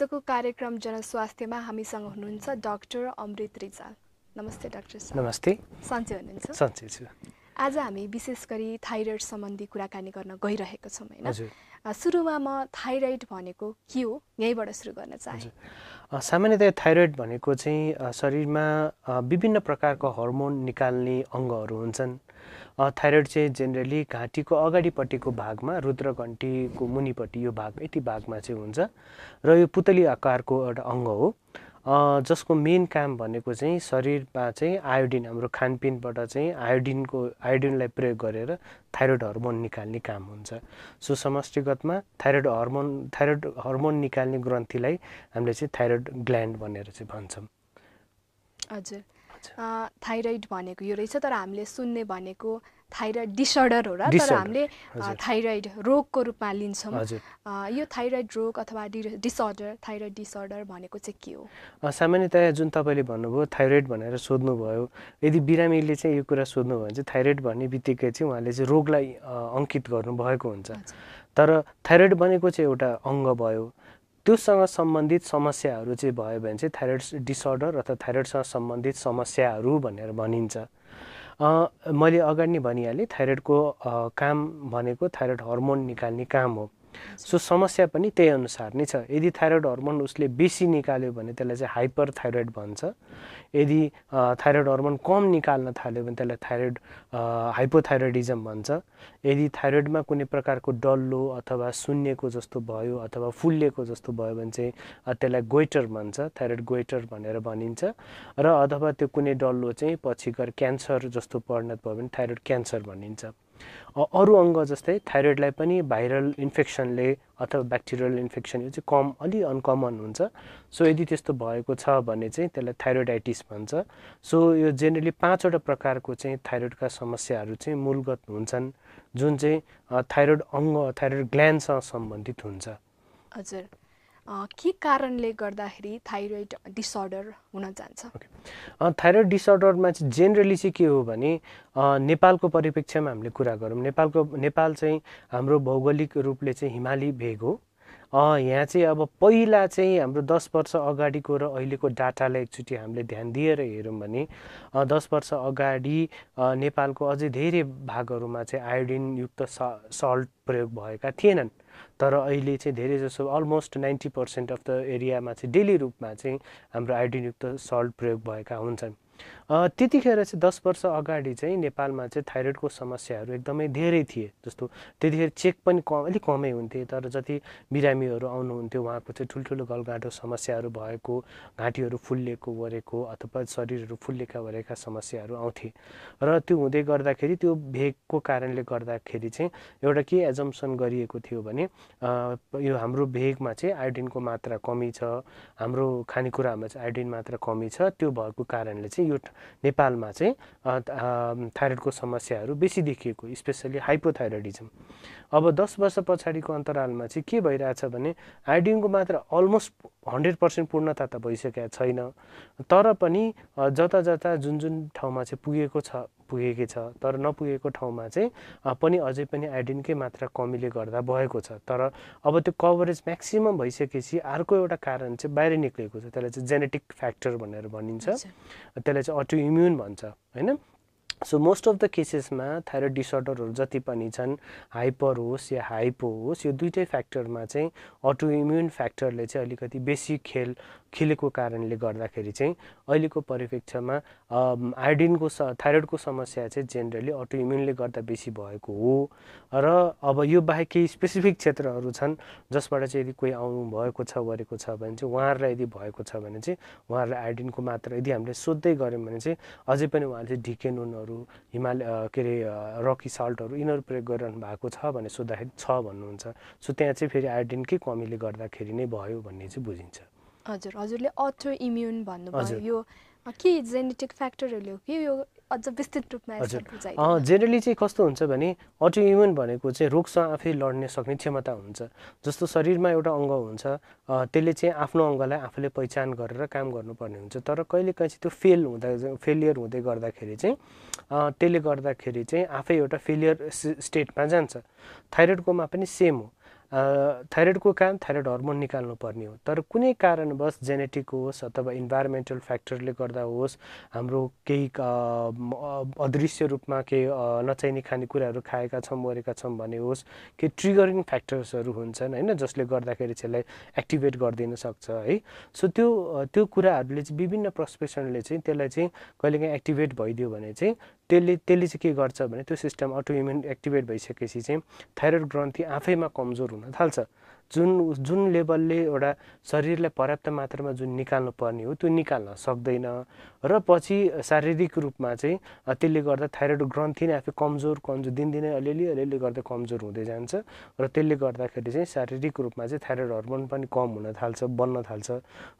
आजको कार्यक्रम जनस्वास्थ्यमा हामीसँग हुनुहुन्छ डाक्टर अमृत रिजाल नमस्ते डाक्टर नमस्ते सन्चै हुनुहुन्छ सन्चै छु आज हामी विशेष गरी थाइरोइड सम्बन्धी कुराकानी गर्न गइरहेको छौँ होइन सुरुमा म थाइरोइड भनेको के हो यहीँबाट सुरु गर्न चाहन्छु सामान्यतया थाइरोइड भनेको चाहिँ शरीरमा विभिन्न प्रकारको हर्मोन निकाल्ने अङ्गहरू हुन्छन् थाइरोइड चाहिँ जेनरली घाँटीको अगाडिपट्टिको भागमा रुद्रघन्टीको मुनिपट्टि यो भाग यति भागमा चाहिँ हुन्छ र यो पुतली आकारको एउटा अङ्ग हो जसको मेन काम भनेको चाहिँ शरीरमा चाहिँ आयोडिन हाम्रो खानपिनबाट चाहिँ आयोडिनको आयोडिनलाई प्रयोग गरेर थाइरोइड हर्मोन निकाल्ने काम हुन्छ सो समष्टिगतमा थाइरोइड हर्मोन थाइरोइड हर्मोन निकाल्ने ग्रन्थीलाई हामीले चाहिँ थाइरोइड ग्ल्यान्ड भनेर चाहिँ भन्छौँ हजुर थाइरोइड भनेको यो रहेछ तर हामीले सुन्ने भनेको थाइरोइड डिसअर्डर हो र तर हामीले थाइरोइड रोगको रूपमा लिन्छौँ यो थाइरोइड रोग अथवा डिसअर्डर थाइरोइड डिसअर्डर भनेको चाहिँ के हो सामान्यतया जुन तपाईँले भन्नुभयो थाइरोइड भनेर सोध्नुभयो यदि बिरामीले चाहिँ यो कुरा सोध्नुभयो भने चाहिँ थाइरोइड भन्ने बित्तिकै चाहिँ उहाँले चाहिँ रोगलाई अङ्कित गर्नुभएको हुन्छ तर थाइरोइड भनेको चाहिँ एउटा अङ्ग भयो त्योसँग सम्बन्धित समस्याहरू चाहिँ भयो भने चाहिँ थाइरोइड डिसअर्डर अथवा थाइरोइडसँग सम्बन्धित समस्याहरू भनेर भनिन्छ मैले अगाडि नै भनिहालेँ थाइरोइडको काम भनेको थाइरोइड हर्मोन निकाल्ने काम हो सो समस्या पनि त्यही अनुसार नै छ यदि थाइरोइड हर्मोन उसले बेसी निकाल्यो भने त्यसलाई चाहिँ हाइपर थाइरोइड भन्छ यदि थाइरोइड हर्मोन कम निकाल्न थाल्यो भने त्यसलाई थाइरोइड हाइपोथाइरोइडिजम भन्छ यदि थाइरोइडमा कुनै प्रकारको डल्लो अथवा शून्यको जस्तो भयो अथवा फुल्लिएको जस्तो भयो भने चाहिँ त्यसलाई गोइटर भन्छ थाइरोइड गोइटर भनेर भनिन्छ र अथवा त्यो कुनै डल्लो चाहिँ पछि गएर क्यान्सर जस्तो परिणत भयो भने थाइरोइड क्यान्सर भनिन्छ अरू अङ्ग जस्तै थाइरोइडलाई पनि भाइरल इन्फेक्सनले अथवा ब्याक्टेरियल इन्फेक्सन यो चाहिँ कम अलि अनकमन हुन्छ सो यदि त्यस्तो भएको छ भने चाहिँ त्यसलाई थाइरोइडाइटिस भन्छ सो यो जेनरली पाँचवटा प्रकारको चाहिँ थाइरोइडका समस्याहरू चाहिँ मूलगत हुन्छन् जुन चाहिँ थाइरोइड अङ्ग थाइरोइड ग्ल्यान्डसँग सम्बन्धित हुन्छ हजुर के कारणले गर्दाखेरि थाइरोइड डिसअर्डर हुन जान्छ थाइरोइड डिसअर्डरमा चाहिँ जेनरली चाहिँ के हो भने नेपालको परिप्रेक्ष्यमा हामीले कुरा गरौँ नेपालको नेपाल चाहिँ हाम्रो भौगोलिक रूपले चाहिँ हिमाली भेग हो यहाँ चाहिँ अब पहिला चाहिँ हाम्रो दस वर्ष अगाडिको र अहिलेको डाटालाई एकचोटि हामीले ध्यान दिएर हेऱ्यौँ भने दस वर्ष अगाडि नेपालको अझै धेरै भागहरूमा चाहिँ आयोडिनयुक्त स सल्ट प्रयोग भएका थिएनन् तर अहिले चाहिँ धेरै जसो almost ninety percent of the एरियामा चाहिँ डेली रूपमा चाहिँ हाम्रो आइडिनयुक्त सल्ट प्रयोग भएका हुन्छन् त्यतिखेर चाहिँ दस वर्ष अगाडि चाहिँ नेपालमा चाहिँ थाइरोइडको समस्याहरू एकदमै धेरै थिए जस्तो त्यतिखेर चेक पनि कम अलिक कमै हुन्थे तर जति बिरामीहरू आउनुहुन्थ्यो उहाँको चाहिँ ठुल्ठुलो गलगाँठो समस्याहरू भएको घाँटीहरू फुल्लिएको वरेको अथवा शरीरहरू फुल्लेका वरेका समस्याहरू आउँथे र त्यो हुँदै गर्दाखेरि त्यो भेगको कारणले गर्दाखेरि चाहिँ एउटा के एजम्सन गरिएको थियो भने यो हाम्रो भेगमा चाहिँ आयोडिनको मात्रा कमी छ हाम्रो खानेकुरामा चाहिँ आयोडिन मात्रा कमी छ त्यो भएको कारणले चाहिँ यो नेपालमा चाहिँ थाइरोइडको समस्याहरू बेसी देखिएको स्पेसल्ली हाइपोथाइरोइडिजम अब दस वर्ष पछाडिको अन्तरालमा चाहिँ के भइरहेछ भने आयोडिनको मात्रा अलमोस्ट हन्ड्रेड पर्सेन्ट पूर्णता त भइसकेका छैन तर पनि जता जता जुन जुन ठाउँमा चाहिँ पुगेको छ पुगेकै छ तर नपुगेको ठाउँमा चाहिँ पनि अझै पनि आइडिनकै मात्रा कमीले गर्दा भएको छ तर अब त्यो कभरेज म्याक्सिमम् भइसकेपछि अर्को एउटा कारण चाहिँ बाहिर निक्लेको छ त्यसलाई चाहिँ जेनेटिक फ्याक्टर भनेर भनिन्छ त्यसलाई चाहिँ अटो इम्युन भन्छ होइन सो मोस्ट अफ द केसेसमा थाइरोइड डिसअर्डरहरू जति पनि छन् हाइपर होस् या हाइपो होस् यो दुइटै फ्याक्टरमा चाहिँ अटो इम्युन फ्याक्टरले चाहिँ अलिकति बेसी खेल खिलेको कारणले गर्दाखेरि चाहिँ अहिलेको परिप्रेक्षमा आयोडिनको स थाइरोइडको समस्या चाहिँ जेनरली अटोइम्युनले गर्दा बेसी भएको हो र अब यो बाहेक केही स्पेसिफिक क्षेत्रहरू छन् जसबाट चाहिँ यदि कोही आउनु भएको छ गरेको छ भने चाहिँ उहाँहरूलाई यदि भएको छ भने चाहिँ उहाँहरूलाई आयोडिनको मात्रा यदि हामीले सोद्धै गऱ्यौँ भने चाहिँ अझै पनि उहाँले चाहिँ ढिकेनुनहरू हिमालय के अरे रकी साल्टहरू यिनीहरू प्रयोग गरिरहनु भएको छ भने सोद्धाखेरि छ भन्नुहुन्छ सो त्यहाँ चाहिँ फेरि आयोडिनकै कमीले गर्दाखेरि नै भयो भन्ने चाहिँ बुझिन्छ हजुर हजुरले अटो इम्युन भन्नुभयो यो के जेनेटिक फ्याक्टरहरूले हो कि यो अझ विस्तृत रूपमा हजुर जेनरली चाहिँ कस्तो हुन्छ भने अटो इम्युन भनेको चाहिँ रोगसँग आफै लड्ने सक्ने क्षमता हुन्छ जस्तो शरीरमा एउटा अङ्ग हुन्छ त्यसले चाहिँ आफ्नो अङ्गलाई आफूले पहिचान गरेर काम गर्नुपर्ने हुन्छ तर कहिले कहीँ चाहिँ त्यो फेल हुँदा फेलियर हुँदै गर्दाखेरि चाहिँ त्यसले गर्दाखेरि चाहिँ आफै एउटा फेलियर स्टेटमा जान्छ थाइरोइडकोमा पनि सेम हो थाइरोइडको कारण थाइरोइड हर्मोन पर्ने हो तर कुनै कारणवश जेनेटिक होस् अथवा इन्भाइरोमेन्टल फ्याक्टरले गर्दा होस् हाम्रो केही अदृश्य रूपमा केही नचाहिने खानेकुराहरू खाएका छौँ मरेका छौँ भने होस् केही ट्रिगरिङ फ्याक्टर्सहरू हुन्छन् होइन जसले गर्दाखेरि त्यसलाई एक्टिभेट गरिदिन सक्छ है सो त्यो त्यो कुराहरूले चाहिँ विभिन्न प्रसपेसनले चाहिँ त्यसलाई चाहिँ कहिलेकाहीँ एक्टिभेट भइदियो भने चाहिँ त्यसले त्यसले चाहिँ के गर्छ भने त्यो सिस्टम अटो एक्टिभेट भइसकेपछि चाहिँ थाइरोइड ग्रन्थी आफैमा कमजोर हुन्छ हुन थाल्छ जुन जुन लेभलले एउटा शरीरलाई पर्याप्त मात्रामा जुन निकाल्नु पर्ने हो त्यो निकाल्न सक्दैन र पछि शारीरिक रूपमा चाहिँ त्यसले गर्दा थाइरोइड ग्रन्थि नै आफै कमजोर कमजोर दिनदिनै अलिअलि अलिअलि गर्दा कमजोर हुँदै जान्छ र त्यसले गर्दाखेरि चाहिँ शारीरिक रूपमा चाहिँ थाइरोइड हर्मोन पनि कम हुन थाल्छ बन्न थाल्छ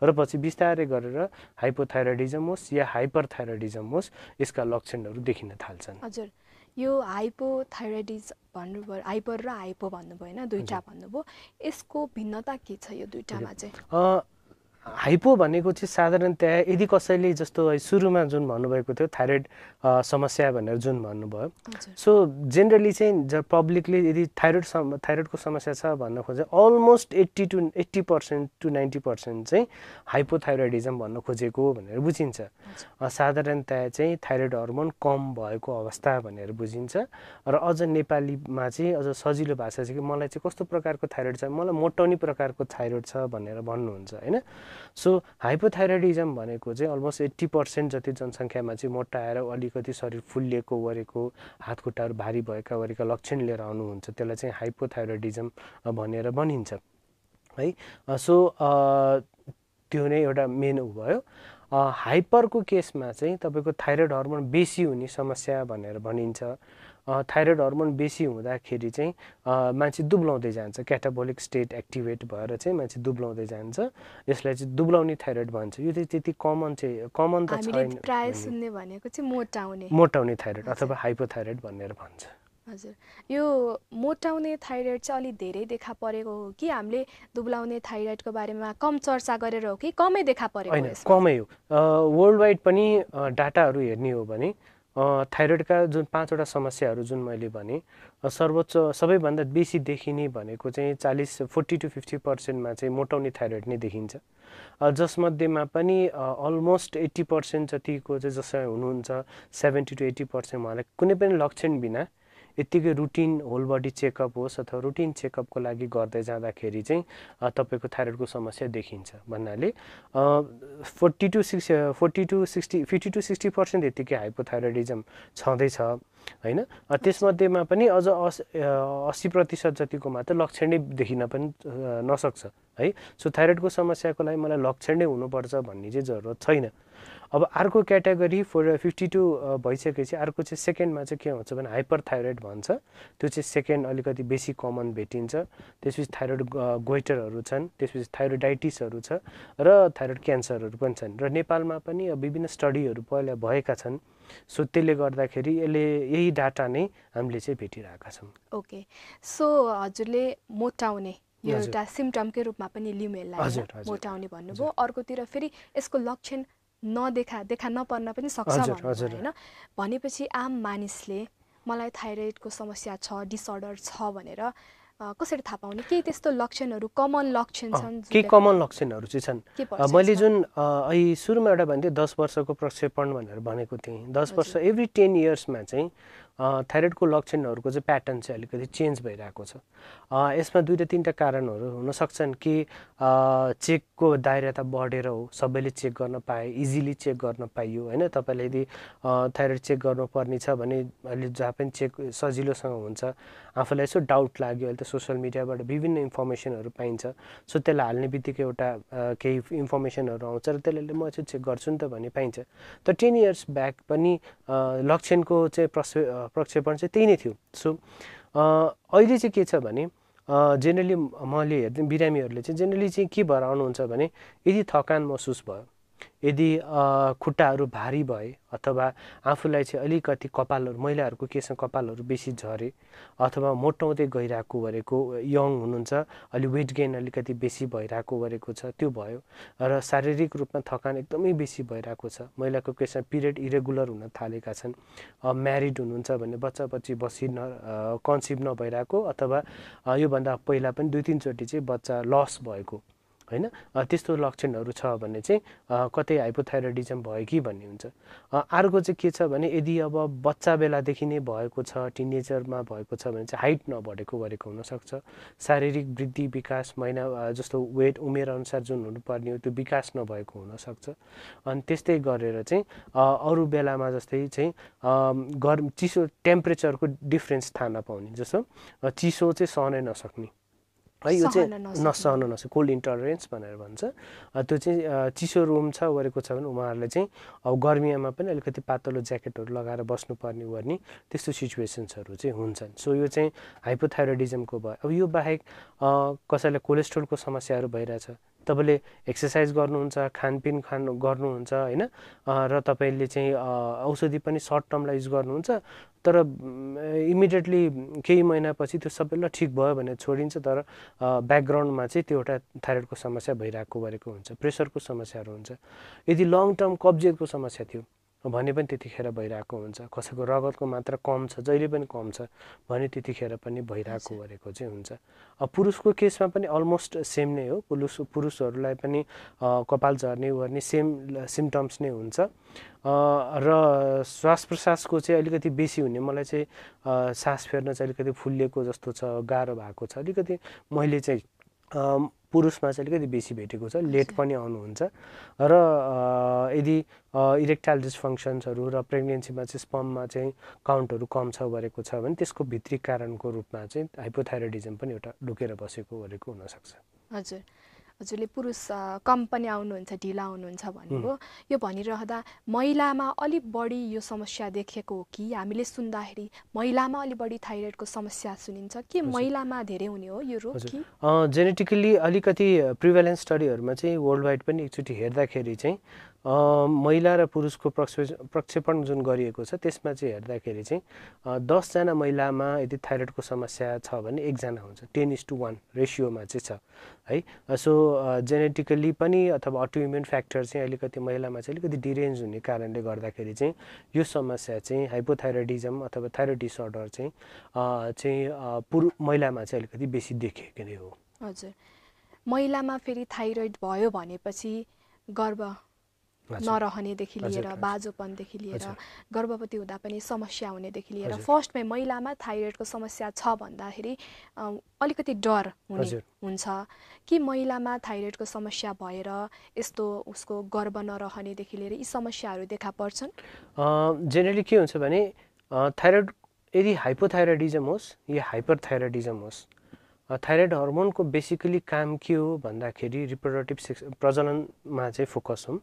र पछि बिस्तारै गरेर हाइपोथाइरोइडिजम होस् या हाइपर होस् यसका लक्षणहरू देखिन थाल्छन् हजुर यो थाइरोइडिज भन्नुभयो हाइपर र हाइपो भन्नुभयो होइन दुइटा भन्नुभयो यसको भिन्नता के छ यो दुइटामा चाहिँ हाइपो भनेको चाहिँ साधारणतया यदि कसैले जस्तो सुरुमा जुन भन्नुभएको थियो थाइरोइड समस्या भनेर जुन भन्नुभयो सो जेनरली चाहिँ जब पब्लिकले यदि थाइरोइड सम थाइरोइडको समस्या छ भन्न खोजे almost eighty to eighty percent to ninety percent चाहिँ हाइपोथाइरोइडिजम भन्न खोजेको भनेर बुझिन्छ साधारणतया चाहिँ थाइरोइड हर्मोन कम भएको अवस्था भनेर बुझिन्छ र अझ नेपालीमा चाहिँ अझ सजिलो भाषा छ कि मलाई चाहिँ कस्तो प्रकारको थाइरोइड छ मलाई मोटाउने प्रकारको थाइरोइड छ भनेर भन्नुहुन्छ होइन सो हाइपोथाइरोइडिजम भनेको चाहिँ अलमोस्ट एट्टी पर्सेन्ट जति जनसङ्ख्यामा चाहिँ मोटाएर अलिकति शरीर फुल्लिएको वरेको खुट्टाहरू भारी भएका वरेका लक्षण लिएर आउनुहुन्छ त्यसलाई चाहिँ हाइपोथाइरोइडिजम भनेर भनिन्छ है सो त्यो नै एउटा मेन ऊ भयो हाइपरको केसमा चाहिँ तपाईँको थाइरोइड हर्मोन बेसी हुने समस्या भनेर भनिन्छ थाइरोइड हर्मोन बेसी हुँदाखेरि चाहिँ मान्छे दुब्लाउँदै जान्छ क्याटाबोलिक स्टेट एक्टिभेट भएर चाहिँ मान्छे दुब्लाउँदै जान्छ यसलाई चाहिँ दुब्लाउने थाइरोइड भन्छ यो चाहिँ त्यति कमन चाहिँ कमन त छैन प्रायः सुन्ने भनेको चाहिँ मोटाउने मोटाउने थाइरोइड अथवा हाइपोथाइरोइड भनेर भन्छ हजुर यो मोटाउने थाइरोइड चाहिँ अलिक धेरै देखा परेको हो कि हामीले दुब्लाउने थाइरोइडको बारेमा कम चर्चा गरेर हो कि कमै देखा परेको होइन कमै हो वर्ल्ड वाइड पनि डाटाहरू हेर्ने हो भने थाइरोइडका जुन पाँचवटा समस्याहरू जुन मैले भने सर्वोच्च सबैभन्दा बेसी देखिने भनेको चाहिँ चालिस फोर्टी टु फिफ्टी पर्सेन्टमा चाहिँ मोटाउने थाइरोइड नै देखिन्छ जसमध्येमा पनि अलमोस्ट एट्टी पर्सेन्ट जतिको चाहिँ जसलाई हुनुहुन्छ सेभेन्टी टु एट्टी पर्सेन्ट उहाँलाई कुनै पनि लक्षण बिना यत्तिकै रुटिन होल बडी चेकअप होस् अथवा रुटिन चेकअपको लागि गर्दै जाँदाखेरि चाहिँ तपाईँको थाइरोइडको समस्या देखिन्छ भन्नाले forty to six forty to sixty fifty to sixty percent यत्तिकै हाइपोथाइरोइडिजम छँदैछ होइन त्यसमध्येमा पनि अझ अस अस्सी प्रतिशत जतिको मात्र लक्षण नै देखिन पनि नसक्छ है सो थाइरोइडको समस्याको लागि मलाई लक्षण नै हुनुपर्छ भन्ने चाहिँ जरुरत छैन अब अर्को क्याटेगोरी फोर फिफ्टी टू भइसकेपछि अर्को चाहिँ सेकेन्डमा चाहिँ के हुन्छ भने हाइपर थाइरोइड भन्छ त्यो चाहिँ सेकेन्ड अलिकति बेसी कमन भेटिन्छ त्यसपछि थाइरोइड गोइटरहरू छन् त्यसपछि थाइरोडाइटिसहरू छ र थाइरोइड क्यान्सरहरू पनि छन् र नेपालमा पनि विभिन्न स्टडीहरू पहिला भएका छन् सो त्यसले गर्दाखेरि यसले यही डाटा नै हामीले चाहिँ भेटिरहेका छौँ ओके सो हजुरले मोटाउने यो एउटा सिम्टमकै रूपमा पनि लिउँ यसलाई मोटाउने भन्नुभयो अर्कोतिर फेरि यसको लक्षण नदेखा देखा नपर्न पनि सक्छ होइन भनेपछि आम मानिसले मलाई थाइरोइडको समस्या छ डिसअर्डर छ भनेर कसरी थाहा पाउने केही त्यस्तो लक्षणहरू कमन लक्षण छन् केही कमन लक्षणहरू चाहिँ छन् मैले जुन अहिले सुरुमा एउटा भन्थेँ दस वर्षको प्रक्षेपण भनेर भनेको थिएँ दस वर्ष एभ्री टेन इयर्समा चाहिँ थाइरोइडको लक्षणहरूको चाहिँ प्याटर्न चाहिँ अलिकति चेन्ज भइरहेको छ यसमा दुईवटा तिनवटा कारणहरू हुनसक्छन् कि चेकको दायरा त बढेर हो सबैले चेक गर्न पाए इजिली चेक गर्न पाइयो होइन तपाईँलाई यदि थाइरोइड चेक गर्नुपर्ने छ भने अहिले जहाँ पनि चेक सजिलोसँग हुन्छ आफूलाई यसो डाउट लाग्यो अहिले त सोसियल मिडियाबाट विभिन्न इन्फर्मेसनहरू पाइन्छ सो त्यसलाई हाल्ने बित्तिकै एउटा केही इन्फर्मेसनहरू आउँछ र त्यसले म यसो चेक गर्छु नि त भन्ने पाइन्छ तर टेन इयर्स ब्याक पनि लक्षणको चाहिँ प्रस प्रक्षेपण चाहिँ त्यही नै थियो सो अहिले चाहिँ के छ भने जेनरली मैले हेर्दै बिरामीहरूले चाहिँ जेनरली चाहिँ के भएर आउनुहुन्छ भने यदि थकान महसुस भयो यदि खुट्टाहरू भारी भए अथवा आफूलाई चाहिँ अलिकति कपालहरू महिलाहरूको केसमा कपालहरू बेसी झरे अथवा मोटाउँदै गइरहेको गरेको यङ हुनुहुन्छ अलि वेट गेन अलिकति बेसी भइरहेको गरेको छ त्यो भयो र शारीरिक रूपमा थकान एकदमै बेसी भइरहेको छ महिलाको केसमा पिरियड इरेगुलर हुन थालेका छन् म्यारिड हुनुहुन्छ भने बच्चा बच्ची बसी न कन्सिभ नभइरहेको अथवा योभन्दा पहिला पनि दुई तिनचोटि चाहिँ बच्चा लस भएको होइन त्यस्तो लक्षणहरू छ भने चाहिँ कतै हाइपोथाइरोइडिजम भयो कि भन्ने हुन्छ अर्को चाहिँ के छ भने यदि अब बच्चा बेलादेखि नै भएको छ टिनेजरमा भएको छ भने चाहिँ हाइट नबढेको गरेको हुनसक्छ शारीरिक वृद्धि विकास महिना जस्तो वेट उमेर अनुसार जुन हुनुपर्ने हो त्यो विकास नभएको हुनसक्छ अनि त्यस्तै गरेर चाहिँ अरू बेलामा जस्तै चाहिँ गर्म चिसो टेम्परेचरको डिफ्रेन्स थाहा नपाउने जस्तो चिसो चाहिँ सहनै नसक्ने है यो चाहिँ नसहन नसक्छ कोल्ड इन्टरेन्स भनेर भन्छ त्यो चाहिँ चिसो रुम छ वरेको छ भने उहाँहरूले चाहिँ अब गर्मीमा पनि अलिकति पातलो ज्याकेटहरू लगाएर बस्नुपर्ने गर्ने त्यस्तो सिचुएसन्सहरू चाहिँ हुन्छन् सो यो चाहिँ हाइपोथाइरोइडिजमको भयो अब यो बाहेक कसैलाई कोलेस्ट्रोलको समस्याहरू भइरहेछ तपाईँले एक्सर्साइज गर्नुहुन्छ खानपिन खान गर्नुहुन्छ होइन र तपाईँले चाहिँ औषधि पनि सर्ट टर्मलाई युज गर्नुहुन्छ तर इमिडिएटली केही महिनापछि त्यो सबैलाई ठिक भयो भने छोडिन्छ तर ब्याकग्राउन्डमा चाहिँ त्यो एउटा थाइरोइडको समस्या भइरहेको गरेको हुन्छ प्रेसरको समस्याहरू हुन्छ यदि लङ टर्म कब्जियतको समस्या थियो भने पनि त्यतिखेर भइरहेको हुन्छ कसैको रगतको मात्रा कम छ जहिले पनि कम छ भने त्यतिखेर पनि भइरहेको गरेको चाहिँ हुन्छ पुरुषको केसमा पनि अलमोस्ट सेम नै हो पुरुष पुरुषहरूलाई पनि कपाल झर्ने गर्ने सेम सिम्टम्स नै हुन्छ र श्वास प्रश्वासको चाहिँ अलिकति बेसी हुने मलाई चाहिँ सास फेर्न चाहिँ अलिकति फुलिएको जस्तो छ गाह्रो भएको छ अलिकति मैले चाहिँ पुरुषमा चाहिँ अलिकति बेसी भेटेको छ लेट पनि आउनुहुन्छ र यदि इरेक्टाइल डिसफङ्सन्सहरू र प्रेग्नेन्सीमा चाहिँ स्पममा चाहिँ काउन्टहरू कम छ गरेको छ भने त्यसको भित्री कारणको रूपमा चाहिँ हाइपोथाइरोइडिजम पनि एउटा लुकेर बसेको गरेको हुनसक्छ हजुर हजुरले पुरुष कम पनि आउनुहुन्छ ढिला आउनुहुन्छ भन्नुभयो यो भनिरहँदा महिलामा अलिक बढी यो समस्या देखेको हो कि हामीले सुन्दाखेरि महिलामा अलिक बढी थाइरोइडको समस्या सुनिन्छ कि महिलामा धेरै हुने हो यो रोग कि जेनेटिकली अलिकति प्रिभेलेन्स स्टडीहरूमा चाहिँ वर्ल्ड वाइड पनि एकचोटि हेर्दाखेरि चाहिँ महिला र पुरुषको प्रक्षे प्रक्षेपण जुन गरिएको छ त्यसमा चाहिँ हेर्दाखेरि चाहिँ दसजना महिलामा यदि थाइरोइडको समस्या छ भने एकजना हुन्छ टेन इज टु वान रेसियोमा चाहिँ छ है सो जेनेटिकल्ली पनि अथवा अटोइम्युन फ्याक्टर चाहिँ अलिकति महिलामा चाहिँ अलिकति डिरेन्ज हुने कारणले गर्दाखेरि चाहिँ यो समस्या चाहिँ हाइपोथाइरोइडिजम अथवा थाइरोइड डिसअर्डर चाहिँ चाहिँ पुरु महिलामा चाहिँ अलिकति बेसी देखिएको नै हो हजुर महिलामा फेरि थाइरोइड भयो भनेपछि गर्भ नरहनेदेखि लिएर बाजोपनदेखि लिएर गर्भवती हुँदा पनि समस्या हुनेदेखि लिएर फर्स्टमै महिलामा थाइरोइडको समस्या छ भन्दाखेरि अलिकति डर हुने हुन्छ कि महिलामा थाइरोइडको समस्या भएर यस्तो उसको गर्भ नरहनेदेखि लिएर यी समस्याहरू देखा पर्छन् जेनरली के हुन्छ भने थाइरोइड यदि हाइपोथाइरोइडिजम होस् या हाइपर थाइरोइडिजम होस् थाइरोइड हर्मोनको बेसिकली काम के हो भन्दाखेरि रिप्रोडक्टिभ सेक्स प्रजननमा चाहिँ फोकस हुँ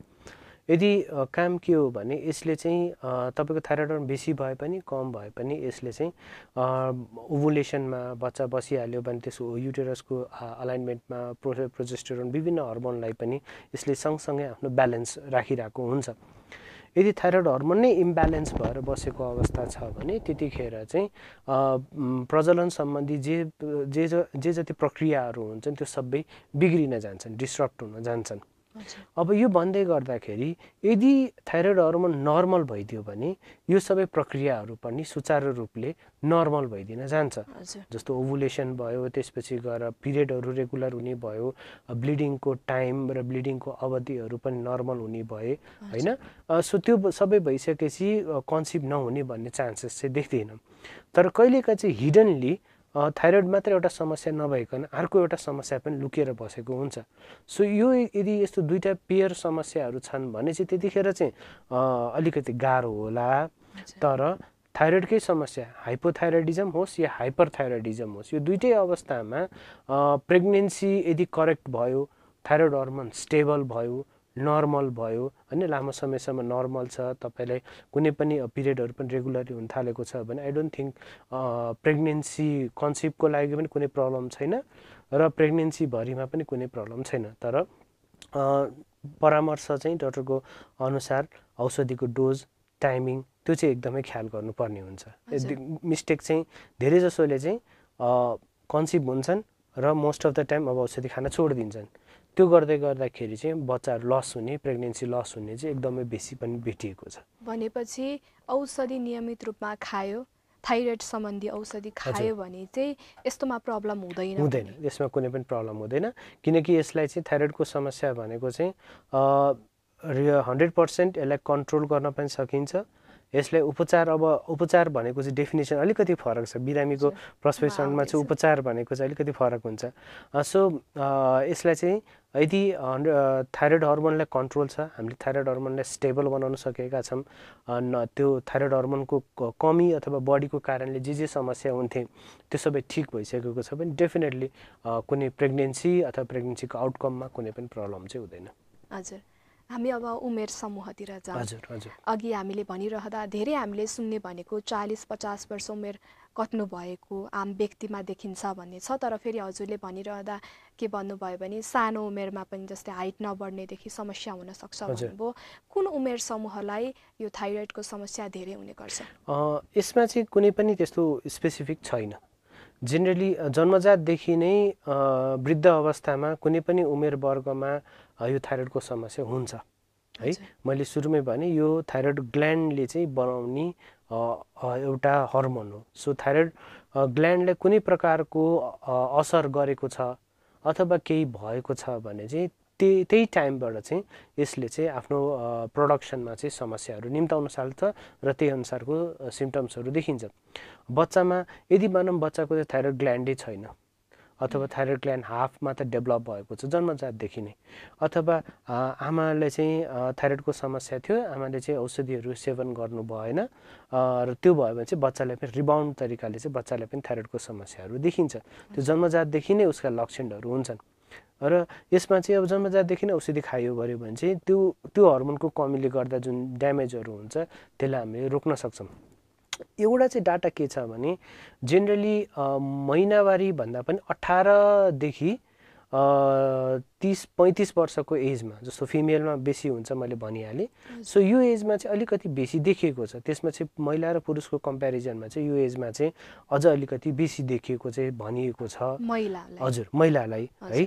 यदि काम के हो भने यसले चाहिँ तपाईँको थाइरोइड बेसी भए पनि कम भए पनि यसले चाहिँ ओभुलेसनमा बच्चा बसिहाल्यो भने त्यसको युटेरसको अलाइनमेन्टमा प्रो प्रोजेस्टेरोन विभिन्न हर्मोनलाई पनि यसले सँगसँगै आफ्नो ब्यालेन्स राखिरहेको हुन्छ यदि थाइरोइड हर्मोन नै इम्ब्यालेन्स भएर बसेको अवस्था छ भने त्यतिखेर चाहिँ प्रजलन सम्बन्धी जे जे जे जति प्रक्रियाहरू हुन्छन् त्यो सबै बिग्रिन जान्छन् डिस्टर्ब हुन जान्छन् अब यो भन्दै गर्दाखेरि यदि थाइरोइड हर्मोन नर्मल भइदियो भने यो सबै प्रक्रियाहरू पनि सुचारू रूपले नर्मल भइदिन जान्छ जस्तो ओभुलेसन भयो त्यसपछि गएर पिरियडहरू रेगुलर हुने भयो ब्लिडिङको टाइम र ब्लिडिङको अवधिहरू पनि नर्मल हुने भए होइन सो त्यो सबै भइसकेपछि कन्सिभ नहुने भन्ने चान्सेस चाहिँ देख्दैन तर कहिलेका चाहिँ हिडनली थाइरोइड मात्र एउटा समस्या नभइकन अर्को एउटा समस्या पनि लुकेर बसेको हुन्छ सो यो यदि यस्तो दुईवटा पेयर समस्याहरू छन् भने चाहिँ त्यतिखेर चाहिँ अलिकति गाह्रो होला तर थाइरोइडकै समस्या हाइपोथाइरोइडिजम होस् या हाइपरथाइरोइडिजम होस् यो दुइटै अवस्थामा प्रेग्नेन्सी यदि करेक्ट भयो थाइरोइड हर्मोन स्टेबल भयो नर्मल भयो होइन लामो समयसम्म नर्मल छ तपाईँलाई कुनै पनि पिरियडहरू पनि रेगुलरली हुन थालेको छ भने आई डोन्ट थिङ्क प्रेग्नेन्सी कन्सिपको लागि पनि कुनै प्रब्लम छैन र प्रेग्नेन्सीभरिमा पनि कुनै प्रब्लम छैन तर परामर्श चाहिँ डक्टरको अनुसार औषधिको डोज टाइमिङ त्यो चाहिँ एकदमै ख्याल गर्नुपर्ने हुन्छ मिस्टेक चाहिँ धेरैजसोले चाहिँ कन्सिभ हुन्छन् र मोस्ट अफ द टाइम अब औषधि खान छोडिदिन्छन् त्यो गर्दै गर्दाखेरि चाहिँ बच्चाहरू लस हुने प्रेग्नेन्सी लस हुने चाहिँ एकदमै बेसी पनि भेटिएको छ भनेपछि औषधि नियमित रूपमा खायो थाइरोइड सम्बन्धी औषधि खायो भने चाहिँ यस्तोमा प्रब्लम हुँदैन हुँदैन यसमा कुनै पनि प्रब्लम हुँदैन किनकि यसलाई चाहिँ थाइरोइडको समस्या भनेको चाहिँ हन्ड्रेड पर्सेन्ट यसलाई कन्ट्रोल गर्न पनि सकिन्छ यसलाई उपचार अब उपचार भनेको चाहिँ डेफिनेसन अलिकति फरक छ बिरामीको प्रसपेसनमा चाहिँ उपचार भनेको चाहिँ अलिकति फरक हुन्छ सो यसलाई चाहिँ यदि थाइरोइड हर्मोनलाई कन्ट्रोल छ हामीले थाइरोइड हर्मोनलाई स्टेबल बनाउन सकेका छौँ न त्यो थाइरोइड हर्मोनको कमी अथवा बडीको कारणले जे जे समस्या हुन्थे त्यो सबै ठिक भइसकेको छ भने डेफिनेटली कुनै प्रेग्नेन्सी अथवा प्रेग्नेन्सीको आउटकममा कुनै पनि प्रब्लम चाहिँ हुँदैन हजुर हामी अब उमेर समूहतिर जाउँ अघि हामीले भनिरहँदा धेरै हामीले सुन्ने भनेको चालिस पचास वर्ष उमेर कट्नु भएको आम व्यक्तिमा देखिन्छ भन्ने छ तर फेरि हजुरले भनिरहँदा के भन्नुभयो भने सानो उमेरमा पनि जस्तै हाइट नबढ्नेदेखि समस्या हुनसक्छ भन्नुभयो कुन उमेर समूहलाई यो थाइरोइडको समस्या धेरै हुने गर्छ यसमा चाहिँ कुनै पनि त्यस्तो स्पेसिफिक छैन जेनरली जन्मजातदेखि नै वृद्ध अवस्थामा कुनै पनि उमेर वर्गमा यो थाइरोइडको समस्या हुन्छ है मैले सुरुमै भने यो थाइरोइड ग्ल्यान्डले चाहिँ बनाउने एउटा हर्मोन हो सो थाइरोइड ग्ल्यान्डले कुनै प्रकारको असर गरेको छ अथवा केही भएको छ भने चाहिँ त्यही त्यही टाइमबाट चाहिँ यसले चाहिँ आफ्नो प्रडक्सनमा चाहिँ समस्याहरू निम्ताउन सक्छ र त्यही अनुसारको सिम्टम्सहरू देखिन्छ बच्चामा यदि मानौँ बच्चाको चाहिँ थाइरोइड ग्ल्यान्डै छैन अथवा थाइरोइड ग्ल्यान्ड हाफ मात्र डेभलप भएको छ जन्मजातदेखि नै अथवा आमाले चाहिँ थाइरोइडको समस्या थियो आमाले चाहिँ औषधिहरू सेवन गर्नु भएन र त्यो भयो भने चाहिँ बच्चालाई पनि रिबाउन्ड तरिकाले चाहिँ बच्चाले पनि थाइरोइडको समस्याहरू देखिन्छ त्यो जन्मजातदेखि नै उसका लक्षणहरू हुन्छन् र यसमा चाहिँ अब जन्मजातदेखि नै औषधि खायो भर्यो भने चाहिँ त्यो त्यो हर्मोनको कमीले गर्दा जुन ड्यामेजहरू हुन्छ त्यसलाई हामीले रोक्न सक्छौँ एउटा चाहिँ डाटा के छ भने जेनरली महिनावारी भन्दा पनि अठारदेखि तिस पैँतिस वर्षको एजमा जस्तो फिमेलमा बेसी हुन्छ मैले भनिहालेँ सो यो एजमा चाहिँ अलिकति बेसी देखिएको छ त्यसमा चाहिँ महिला र पुरुषको कम्पेरिजनमा चाहिँ यो एजमा चाहिँ अझ अलिकति बेसी देखिएको चाहिँ भनिएको छ हजुर महिलालाई है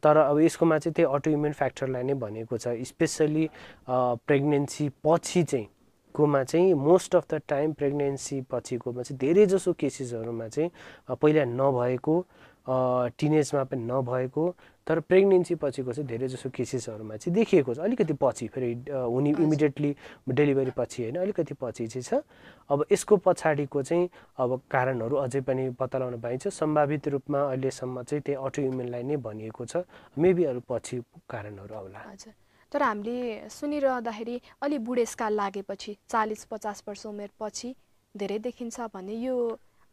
तर अब यसकोमा चाहिँ त्यही अटो इम्युन फ्याक्टरलाई नै भनेको छ स्पेसल्ली प्रेग्नेन्सी पछि चाहिँ कोमा चाहिँ most of the time pregnancy पछिकोमा चाहिँ धेरैजसो केसेसहरूमा चाहिँ पहिला नभएको टिनेजमा पनि नभएको तर प्रेग्नेन्सी पछिको चाहिँ धेरैजसो केसेसहरूमा चाहिँ देखिएको छ अलिकति पछि फेरि हुने इमिडिएटली डेलिभरी पछि होइन अलिकति पछि चाहिँ छ अब यसको पछाडिको चाहिँ अब कारणहरू अझै पनि पत्ता लगाउन पाइन्छ सम्भावित रूपमा अहिलेसम्म चाहिँ त्यही अटो इम्युनलाई नै भनिएको छ मेबी अरू पछि कारणहरू आउला तर हामीले सुनिरहँदाखेरि अलि बुढेसकाल लागेपछि चालिस पचास वर्ष उमेर पछि धेरै देखिन्छ भने यो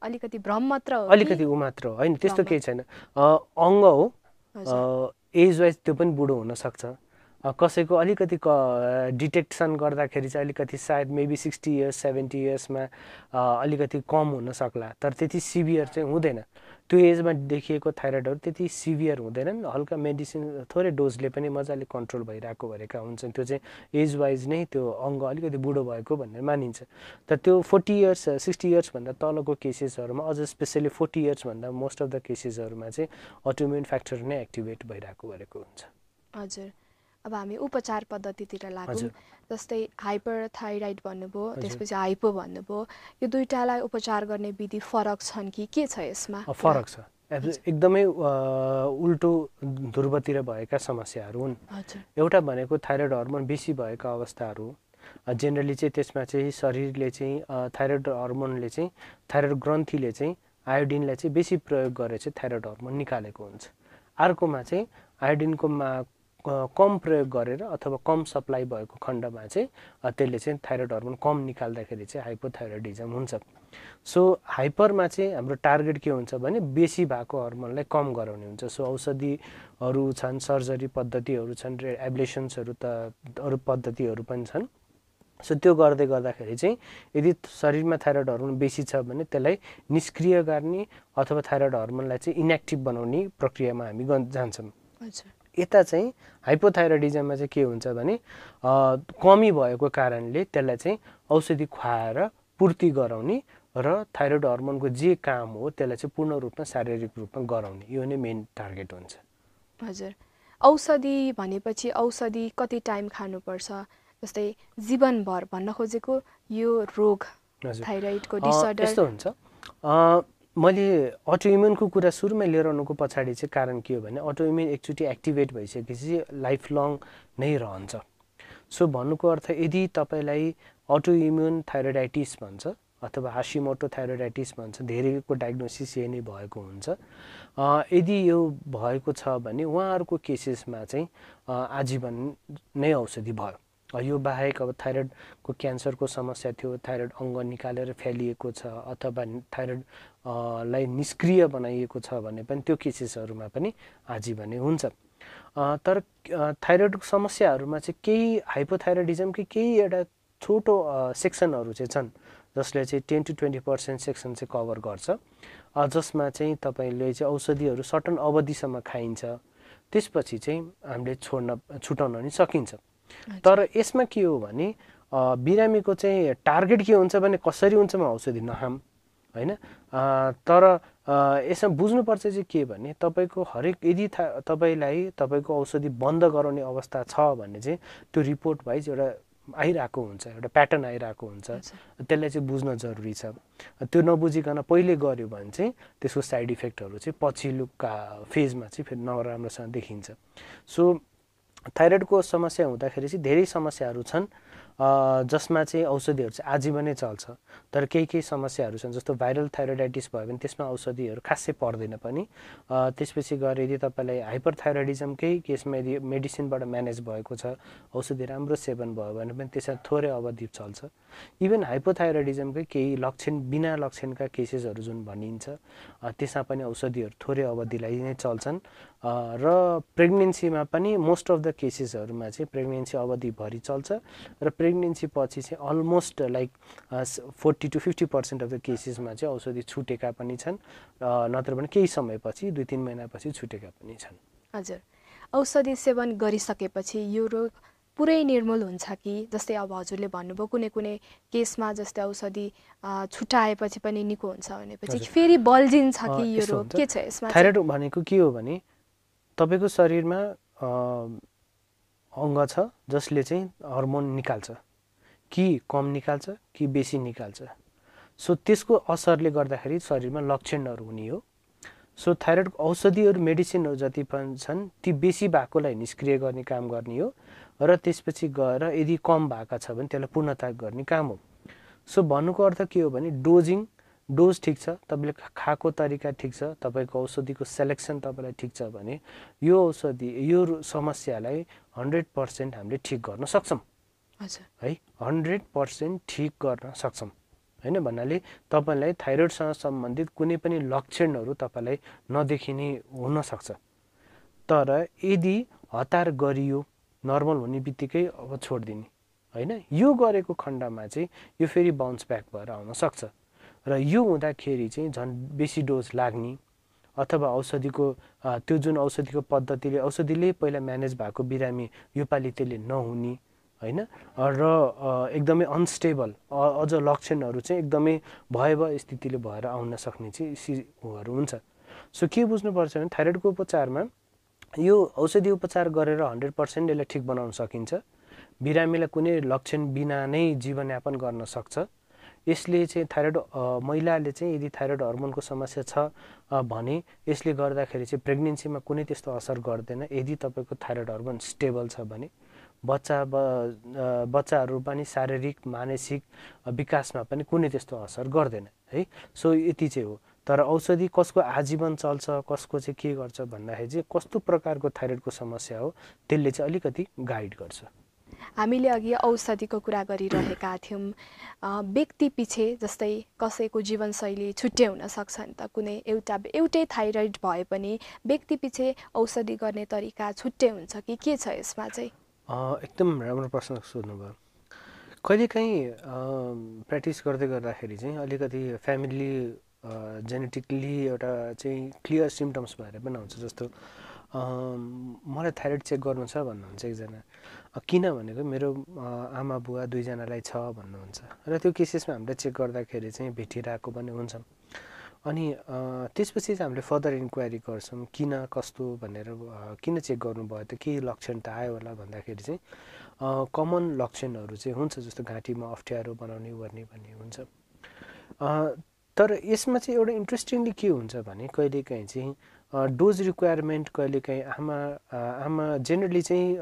अलिकति भ्रम मात्र हो अलिकति ऊ मात्र हो होइन त्यस्तो केही छैन अङ्ग हो एज वाइज त्यो पनि बुढो हुनसक्छ कसैको अलिकति क डिटेक्सन गर्दाखेरि चाहिँ अलिकति सायद मेबी सिक्सटी इयर्स सेभेन्टी इयर्समा अलिकति कम हुनसक्ला तर त्यति सिभियर चाहिँ हुँदैन त्यो एजमा देखिएको थाइरोइडहरू त्यति सिभियर हुँदैनन् हल्का मेडिसिन थोरै डोजले पनि मजाले कन्ट्रोल भइरहेको भएका हुन्छन् त्यो चाहिँ एज वाइज नै त्यो अङ्ग अलिकति बुढो भएको भनेर मानिन्छ तर त्यो फोर्टी इयर्स सिक्सटी इयर्सभन्दा तलको केसेसहरूमा अझ स्पेसली फोर्टी इयर्सभन्दा मोस्ट अफ द केसेसहरूमा चाहिँ अटोमेन्ट फ्याक्टर नै एक्टिभेट भइरहेको भएको हुन्छ हजुर अब हामी उपचार पद्धतितिर लाग्छौँ जस्तै हाइपर थाइराइड भन्नुभयो त्यसपछि हाइपो भन्नुभयो यो दुइटालाई उपचार गर्ने विधि फरक छन् कि के छ यसमा फरक छ एकदमै उल्टो ध्रुवतिर भएका समस्याहरू हुन् एउटा भनेको थाइरोइड हर्मोन बेसी भएका अवस्थाहरू जेनरली चाहिँ त्यसमा चाहिँ शरीरले चाहिँ थाइरोइड हर्मोनले चाहिँ थाइरोइड ग्रन्थीले चाहिँ आयोडिनलाई चाहिँ बेसी प्रयोग गरेर चाहिँ थाइरोइड हर्मोन निकालेको हुन्छ अर्कोमा चाहिँ आयोडिनको मा कम प्रयोग गरेर अथवा कम सप्लाई भएको खण्डमा चाहिँ त्यसले चाहिँ थाइरोइड हर्मोन कम निकाल्दाखेरि चाहिँ हाइपोथाइरोइडिजम हुन्छ सो हाइपरमा चाहिँ हाम्रो टार्गेट के हुन्छ भने बेसी भएको हर्मोनलाई कम गराउने हुन्छ सो औषधिहरू छन् सर्जरी पद्धतिहरू छन् एब्लेसन्सहरू त अरू पद्धतिहरू पनि छन् सो त्यो गर्दै गर्दाखेरि चाहिँ यदि शरीरमा थाइरोइड हर्मोन बेसी छ भने त्यसलाई निष्क्रिय गर्ने अथवा थाइरोइड हर्मोनलाई चाहिँ इनएक्टिभ बनाउने प्रक्रियामा हामी जान्छौँ यता चाहिँ हाइपोथाइरोइडिजममा चाहिँ के हुन्छ भने कमी भएको कारणले त्यसलाई चाहिँ औषधि खुवाएर पूर्ति गराउने र थाइरोइड हर्मोनको जे काम हो त्यसलाई चाहिँ पूर्ण रूपमा शारीरिक रूपमा गराउने यो नै मेन टार्गेट हुन्छ हजुर औषधि भनेपछि औषधि कति टाइम खानुपर्छ जस्तै जीवनभर भन्न खोजेको यो रोग थाइरोइडको डिसअर्डर यस्तो हुन्छ मैले अटोइम्युनको कुरा सुरुमै लिएर आउनुको पछाडि चाहिँ कारण के हो भने अटोइम्युन एकचोटि एक्टिभेट भइसकेपछि लाइफ लङ नै रहन्छ सो भन्नुको अर्थ यदि तपाईँलाई अटोइम्युन थाइरोडाइटिस भन्छ अथवा हासिमोटो थाइरोडाइटिस भन्छ धेरैको डायग्नोसिस यही नै भएको हुन्छ यदि यो भएको छ भने उहाँहरूको केसेसमा चाहिँ आजीवन नै औषधि भयो यो बाहेक अब थाइरोइडको क्यान्सरको समस्या थियो थाइरोइड अङ्ग निकालेर फ्यालिएको छ अथवा थाइरोइड लाई निष्क्रिय बनाइएको छ भने पनि त्यो केसेसहरूमा पनि भने हुन्छ तर थाइरोइडको समस्याहरूमा चाहिँ केही हाइपोथाइरोइडिजमकै केही एउटा छोटो सेक्सनहरू चाहिँ छन् जसले चाहिँ ten to twenty percent section चाहिँ कभर गर्छ जसमा चाहिँ तपाईँले चाहिँ औषधिहरू सटन अवधिसम्म खाइन्छ त्यसपछि चाहिँ हामीले छोड्न छुटाउन नि सकिन्छ तर यसमा के हो भने बिरामीको चाहिँ टार्गेट के हुन्छ भने कसरी हुन्छ म औषधि नखाम होइन तर यसमा बुझ्नुपर्छ चाहिँ के भने तपाईँको हरेक यदि था तपाईँलाई तपाईँको औषधि बन्द गराउने अवस्था छ भने चाहिँ त्यो रिपोर्ट वाइज एउटा आइरहेको हुन्छ एउटा प्याटर्न आइरहेको हुन्छ त्यसलाई चाहिँ बुझ्न जरुरी छ त्यो नबुझिकन पहिले गऱ्यो भने चाहिँ त्यसको साइड इफेक्टहरू चाहिँ पछिल्लोका फेजमा चाहिँ फेरि नराम्रोसँग देखिन्छ सो थाइरोइडको समस्या हुँदाखेरि चाहिँ धेरै समस्याहरू छन् जसमा चाहिँ औषधिहरू चाहिँ आजीवनै चल्छ तर केही केही समस्याहरू छन् जस्तो भाइरल थाइरोडाइटिस भयो भने त्यसमा औषधिहरू खासै पर्दैन पनि त्यसपछि गएर यदि तपाईँलाई हाइपर थाइरोइडिजमकै केसमा यदि मेडिसिनबाट म्यानेज भएको छ औषधि राम्रो सेवन भयो भने पनि त्यसमा थोरै अवधि चल्छ इभन हाइपोथाइरोइडिजमकै केही लक्षण बिना लक्षणका केसेसहरू जुन भनिन्छ त्यसमा पनि औषधिहरू थोरै अवधिलाई नै चल्छन् र प्रेग्नेन्सीमा पनि मोस्ट अफ द केसेसहरूमा चाहिँ प्रेग्नेन्सी अवधिभरि चल्छ र प्रेग्नेन्सी पछि चाहिँ almost like forty to fifty percent of the केसेसमा चाहिँ औषधि छुटेका पनि छन् नत्र भने केही समयपछि दुई तिन महिनापछि छुटेका पनि छन् हजुर औषधि सेवन गरिसकेपछि यो रोग पुरै निर्मूल हुन्छ कि जस्तै अब हजुरले भन्नुभयो कुनै कुनै केसमा जस्तै औषधि छुट्याएपछि पनि निको हुन्छ भनेपछि फेरि बल्झिन्छ कि यो रोग के छ यसमा थाइरोइड भनेको के हो भने तपाईँको शरीरमा अङ्ग छ जसले चाहिँ हर्मोन निकाल्छ कि कम निकाल्छ कि बेसी निकाल्छ सो त्यसको असरले गर्दाखेरि शरीरमा लक्षणहरू हुने हो सो थाइरोइडको औषधिहरू मेडिसिनहरू जति पनि छन् ती बेसी भएकोलाई निष्क्रिय गर्ने काम गर्ने हो र त्यसपछि गएर यदि कम भएको छ भने त्यसलाई पूर्णता गर्ने काम हो सो भन्नुको अर्थ के हो भने डोजिङ डोज ठिक छ तपाईँले खाएको तरिका ठिक छ तपाईँको औषधिको सेलेक्सन तपाईँलाई ठिक छ भने यो औषधि यो समस्यालाई हन्ड्रेड पर्सेन्ट हामीले ठिक गर्न सक्छौँ है हन्ड्रेड पर्सेन्ट ठिक गर्न सक्छौँ होइन भन्नाले तपाईँलाई थाइरोइडसँग सम्बन्धित कुनै पनि लक्षणहरू तपाईँलाई नदेखिने हुनसक्छ तर यदि हतार गरियो नर्मल हुने बित्तिकै अब छोडिदिने होइन यो गरेको खण्डमा चाहिँ यो फेरि बााउन्स ब्याक भएर आउन सक्छ र यो हुँदाखेरि चाहिँ झन् बेसी डोज लाग्ने अथवा औषधिको त्यो जुन औषधिको पद्धतिले औषधिले पहिला म्यानेज भएको बिरामी योपालि त्यसले नहुने होइन र एकदमै अनस्टेबल अझ लक्षणहरू चाहिँ एकदमै भयव स्थितिले भएर आउन सक्ने चाहिँ सिहरू हुन्छ सो के बुझ्नुपर्छ भने थाइरोइडको उपचारमा यो औषधि उपचार गरेर हन्ड्रेड पर्सेन्ट यसलाई ठिक बनाउन सकिन्छ बिरामीलाई कुनै लक्षण बिना नै जीवनयापन गर्न सक्छ यसले चाहिँ थाइरोइड महिलाले चाहिँ यदि थाइरोइड हर्मोनको समस्या छ भने यसले गर्दाखेरि चाहिँ प्रेग्नेन्सीमा कुनै त्यस्तो असर गर्दैन यदि तपाईँको थाइरोइड हर्मोन स्टेबल छ भने बच्चा बच्चाहरू पनि शारीरिक मानसिक विकासमा पनि कुनै त्यस्तो असर गर्दैन है सो यति चाहिँ हो तर औषधि कसको आजीवन चल्छ कसको चाहिँ के गर्छ भन्दाखेरि चाहिँ कस्तो प्रकारको थाइरोइडको समस्या हो त्यसले चाहिँ अलिकति गाइड गर्छ हामीले अघि औषधिको कुरा गरिरहेका थियौँ व्यक्ति पछि जस्तै कसैको जीवनशैली छुट्टै हुनसक्छ नि त कुनै एउटा एउटै थाइरोइड भए पनि व्यक्ति पछि औषधि गर्ने तरिका छुट्टै हुन्छ कि के छ यसमा चाहिँ एकदम राम्रो प्रश्न सोध्नुभयो कहिलेकाहीँ प्र्याक्टिस गर्दै गर्दाखेरि चाहिँ अलिकति फ्यामिली जेनेटिकली एउटा चाहिँ क्लियर सिम्टम्स भएर पनि आउँछ जस्तो मलाई थाइरोइड चेक गर्नु छ भन्नुहुन्छ एकजना किन भनेको मेरो आमा बुवा दुईजनालाई छ भन्नुहुन्छ र त्यो केसेसमा हामीले चेक गर्दाखेरि चाहिँ भेटिरहेको पनि हुन्छ अनि त्यसपछि चाहिँ हामीले फर्दर इन्क्वायरी गर्छौँ किन कस्तो भनेर किन चेक गर्नुभयो त केही लक्षण त आयो होला भन्दाखेरि चाहिँ कमन लक्षणहरू चाहिँ हुन्छ जस्तो घाँटीमा अप्ठ्यारो बनाउने गर्ने भन्ने हुन्छ तर यसमा चाहिँ एउटा इन्ट्रेस्टिङली के हुन्छ भने कहिलेकाहीँ चाहिँ डोज रिक्वायरमेन्ट कहिलेकाहीँ आमा आमा जेनरली चाहिँ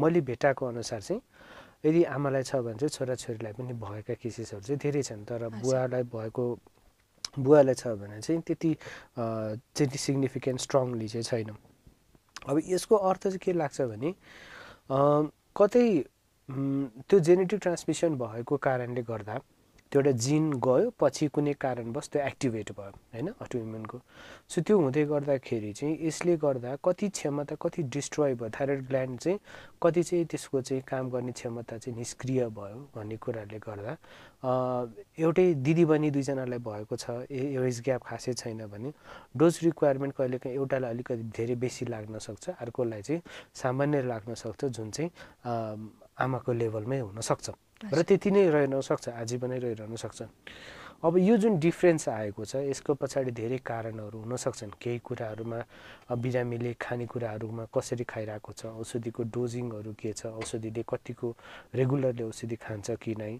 मैले भेटाएको अनुसार चाहिँ यदि आमालाई छ भने चाहिँ छोराछोरीलाई पनि भएका केसेसहरू चाहिँ धेरै छन् तर बुवालाई भएको बुवालाई छ भने चाहिँ त्यति त्यति सिग्निफिकेन्ट स्ट्रङली चाहिँ छैन अब यसको अर्थ चाहिँ के लाग्छ भने कतै त्यो जेनेटिक ट्रान्समिसन भएको कारणले गर्दा त्यो एउटा जिन गयो पछि कुनै कारणवश त्यो एक्टिभेट भयो होइन अटोइम्युनको सो त्यो हुँदै गर्दाखेरि चाहिँ यसले गर्दा कति क्षमता कति डिस्ट्रोय भयो थाइरोइड ग्ल्यान्ड चाहिँ कति चाहिँ त्यसको चाहिँ काम गर्ने क्षमता चाहिँ निष्क्रिय भयो भन्ने कुराले गर्दा एउटै दिदीबहिनी दुईजनालाई भएको छ एज ग्याप खासै छैन भने डोज रिक्वायरमेन्ट कहिलेकाहीँ एउटालाई अलिकति धेरै बेसी लाग्न सक्छ अर्कोलाई चाहिँ सामान्य लाग्न सक्छ जुन चाहिँ आमाको लेभलमै हुनसक्छ र त्यति नै रहन सक्छ आजीवनै रहिरहन सक्छ अब यो जुन डिफ्रेन्स आएको छ यसको पछाडि धेरै कारणहरू हुनसक्छन् केही कुराहरूमा बिरामीले खानेकुराहरूमा कसरी खाइरहेको छ औषधिको डोजिङहरू के छ औषधिले कतिको रेगुलरले औषधि खान्छ कि नै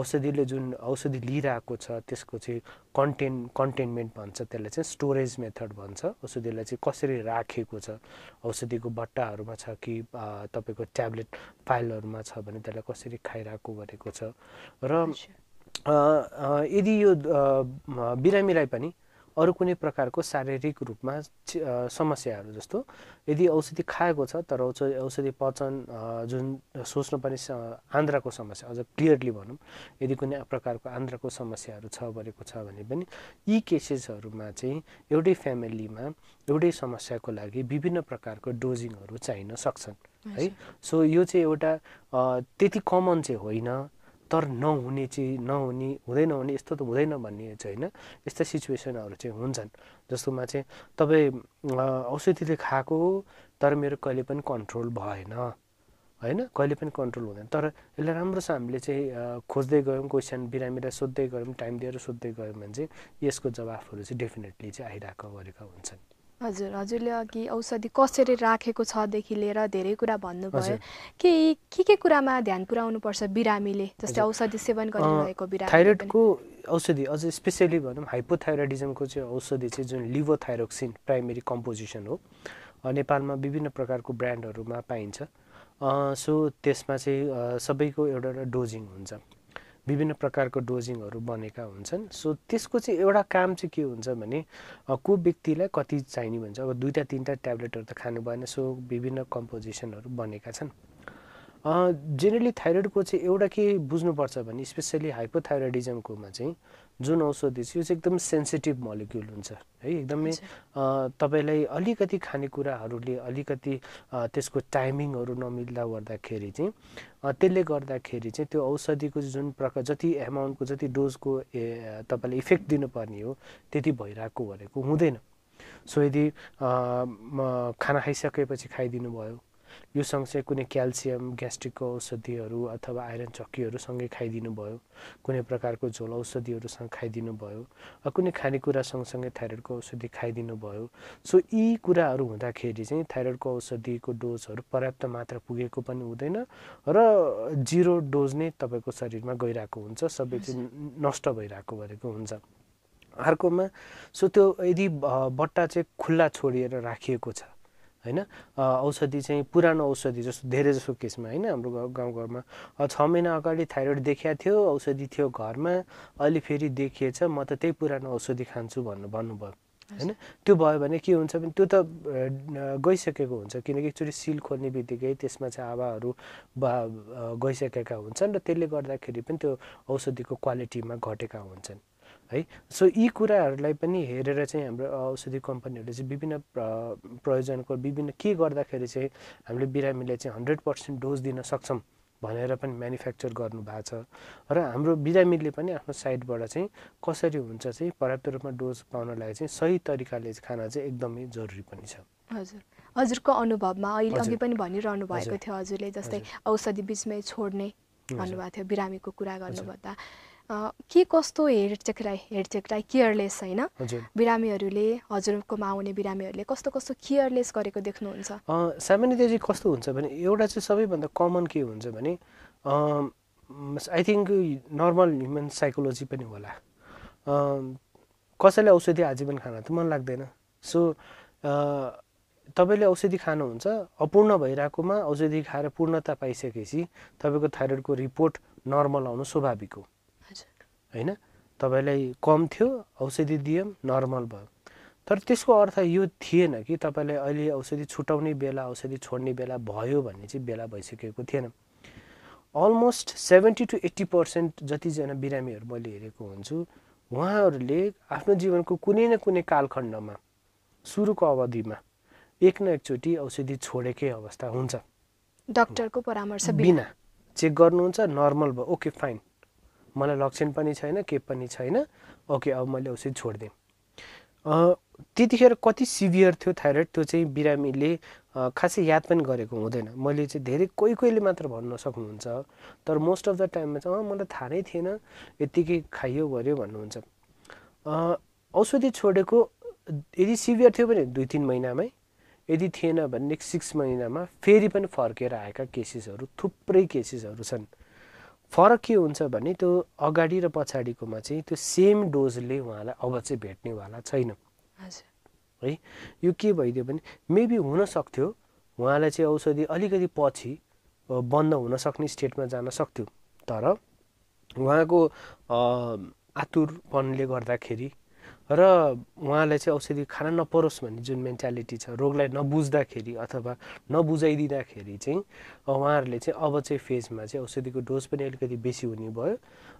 औषधिले जुन औषधि लिइरहेको छ त्यसको चाहिँ कन्टेन कन्टेनमेन्ट भन्छ त्यसलाई चाहिँ स्टोरेज मेथड भन्छ औषधिलाई चाहिँ कसरी राखेको छ औषधिको बट्टाहरूमा छ कि तपाईँको ट्याब्लेट फाइलहरूमा छ भने त्यसलाई कसरी खाइरहेको भनेको छ र यदि यो बिरामीलाई पनि अरू कुनै प्रकारको शारीरिक रूपमा समस्याहरू जस्तो यदि औषधि खाएको छ तर औषधि औषधि पचन जुन सोच्नुपर्ने आन्द्राको समस्या अझ क्लियरली भनौँ यदि कुनै प्रकारको आन्द्राको समस्याहरू छ भनेको छ भने पनि यी केसेसहरूमा चाहिँ एउटै फ्यामिलीमा एउटै समस्याको लागि विभिन्न प्रकारको डोजिङहरू चाहिन सक्छन् है सो यो चाहिँ एउटा त्यति कमन चाहिँ होइन तर नहुने चाहिँ नहुने हुँदै नहुने यस्तो त हुँदैन भन्ने चाहिँ होइन यस्ता सिचुएसनहरू चाहिँ हुन्छन् जस्तोमा चाहिँ तपाईँ औषधीले खाएको हो तर मेरो कहिले पनि कन्ट्रोल भएन होइन कहिले पनि कन्ट्रोल हुँदैन तर यसलाई राम्रोसँग हामीले चाहिँ खोज्दै गयौँ क्वेसन बिरामीलाई सोध्दै गयौँ टाइम दिएर सोद्धै गयौँ भने चाहिँ यसको जवाफहरू चाहिँ डेफिनेटली चाहिँ आइरहेको गरेका हुन्छन् हजुर हजुरले अघि औषधि कसरी राखेको छदेखि लिएर धेरै कुरा भन्नुभयो के के के कुरामा ध्यान पर्छ बिरामीले जस्तै औषधि सेवन गरिरहेको बिरामी थाइरोइडको औषधि अझ स्पेसियली भनौँ हाइपोथाइरोइडिजमको चाहिँ औषधि चाहिँ जुन लिभोथाइरोक्सिन प्राइमेरी कम्पोजिसन हो नेपालमा विभिन्न प्रकारको ब्रान्डहरूमा पाइन्छ सो त्यसमा चाहिँ सबैको एउटा एउटा डोजिङ हुन्छ विभिन्न प्रकारको डोजिङहरू बनेका हुन्छन् सो त्यसको चाहिँ एउटा काम चाहिँ के हुन्छ भने को व्यक्तिलाई कति चाहिने भन्छ अब दुईवटा तिनवटा ट्याब्लेटहरू त खानु भएन सो विभिन्न कम्पोजिसनहरू बनेका छन् जेनरली थाइरोइडको चाहिँ एउटा के बुझ्नुपर्छ भने स्पेसली हाइपोथाइरोइडिजमकोमा चाहिँ जुन औषधि छ यो चाहिँ एकदम सेन्सिटिभ मलिक्युल हुन्छ है एकदमै तपाईँलाई अलिकति खानेकुराहरूले अलिकति त्यसको टाइमिङहरू नमिल्दा गर्दाखेरि चाहिँ त्यसले गर्दाखेरि चाहिँ त्यो औषधिको जुन प्रकार जति एमाउन्टको जति डोजको तपाईँले इफेक्ट दिनुपर्ने हो त्यति भइरहेको भनेको हुँदैन सो यदि खाना खाइसकेपछि खाइदिनु भयो यो सँगसँगै कुनै क्याल्सियम ग्यास्ट्रिकको औषधिहरू अथवा आइरन चक्कीहरूसँगै खाइदिनु भयो कुनै प्रकारको झोल औषधिहरूसँग खाइदिनु भयो कुनै खानेकुरा सँगसँगै थाइरोइडको औषधि खाइदिनु भयो सो यी कुराहरू हुँदाखेरि चाहिँ थाइरोइडको औषधिको डोजहरू पर्याप्त मात्रा पुगेको पनि हुँदैन र जिरो डोज नै तपाईँको शरीरमा गइरहेको हुन्छ सबै चाहिँ नष्ट भइरहेको भनेको हुन्छ अर्कोमा सो त्यो यदि बट्टा चाहिँ खुल्ला छोडिएर राखिएको छ होइन औषधि चाहिँ पुरानो औषधि जस्तो धेरै जसो केसमा होइन हाम्रो गाउँघरमा छ महिना अगाडि थाइरोइड देखिएको थियो औषधि थियो घरमा अहिले फेरि देखिएछ म त त्यही पुरानो औषधि खान्छु भन्नु भन्नुभयो होइन त्यो भयो भने के हुन्छ भने त्यो त गइसकेको हुन्छ किनकि एकचोटि सिल खोल्ने बित्तिकै त्यसमा चाहिँ हावाहरू बा गइसकेका हुन्छन् र त्यसले गर्दाखेरि पनि त्यो औषधिको क्वालिटीमा घटेका हुन्छन् है सो यी कुराहरूलाई पनि हेरेर चाहिँ हाम्रो औषधि कम्पनीहरूले चाहिँ विभिन्न प्रयोजनको विभिन्न के गर्दाखेरि चाहिँ हामीले बिरामीलाई चाहिँ हन्ड्रेड पर्सेन्ट डोज दिन सक्छौँ भनेर पनि म्यानुफ्याक्चर गर्नुभएको छ र हाम्रो बिरामीले पनि आफ्नो साइडबाट चाहिँ कसरी हुन्छ चाहिँ पर्याप्त रूपमा डोज पाउनलाई चाहिँ सही तरिकाले खाना चाहिँ एकदमै जरुरी पनि छ हजुर हजुरको अनुभवमा अहिले अघि पनि भनिरहनु भएको थियो हजुरले जस्तै औषधि बिचमै छोड्ने भन्नुभएको थियो बिरामीको कुरा गर्नुभन्दा के कस्तो हेरचेकलाई हेरचेकलाई केयरलेस होइन बिरामीहरूले हजुरकोमा आउने बिरामीहरूले कस्तो कस्तो केयरलेस गरेको देख्नुहुन्छ सामान्यतया कस्तो हुन्छ भने एउटा चाहिँ सबैभन्दा कमन के हुन्छ भने I think normal human psychology पनि होला कसैलाई औषधि आजीवन खान त मन लाग्दैन सो तपाईँले औषधि खानुहुन्छ अपूर्ण भइरहेकोमा औषधि खाएर पूर्णता पाइसकेपछि तपाईँको थाइरोइडको रिपोर्ट नर्मल आउनु स्वाभाविक हो होइन तपाईँलाई कम थियो औषधि दियौँ नर्मल भयो तर त्यसको अर्थ यो थिएन कि तपाईँलाई अहिले औषधि छुटाउने बेला औषधि छोड्ने बेला भयो भन्ने चाहिँ बेला भइसकेको थिएन almost seventy to eighty percent जतिजना बिरामीहरू मैले हेरेको हुन्छु उहाँहरूले आफ्नो जीवनको कुनै न कुनै कालखण्डमा सुरुको अवधिमा एक न एकचोटि औषधि छोडेकै अवस्था हुन्छ डक्टरको परामर्श बिना चेक गर्नुहुन्छ नर्मल भयो ओके फाइन मलाई लक्षण पनि छैन के पनि छैन ओके अब मैले उसै छोडिदिएँ त्यतिखेर कति सिभियर थियो थाइरोइड त्यो चाहिँ बिरामीले खासै याद पनि गरेको हुँदैन मैले चाहिँ धेरै कोही कोहीले मात्र भन्न सक्नुहुन्छ तर मोस्ट अफ द टाइममा चाहिँ मलाई थाहा नै थिएन यत्तिकै खाइयो गऱ्यो भन्नुहुन्छ औषधि छोडेको यदि सिभियर थियो भने दुई तिन महिनामै यदि थिएन भने नेक्स्ट सिक्स महिनामा फेरि पनि फर्केर आएका केसेसहरू थुप्रै केसेसहरू छन् फरक के हुन्छ भने त्यो अगाडि र पछाडिकोमा चाहिँ त्यो सेम डोजले उहाँलाई अब चाहिँ भेट्नेवाला छैन है यो के भइदियो भने मेबी हुनसक्थ्यो उहाँलाई चाहिँ औषधि अलिकति पछि बन्द हुनसक्ने स्टेटमा जान सक्थ्यो तर उहाँको आतुरपनले गर्दाखेरि र उहाँलाई चाहिँ औषधि खान नपरोस् भन्ने जुन मेन्टालिटी छ रोगलाई नबुझ्दाखेरि अथवा नबुझाइदिँदाखेरि चाहिँ उहाँहरूले चाहिँ अब चाहिँ फेजमा चाहिँ औषधिको डोज पनि अलिकति बेसी हुने भयो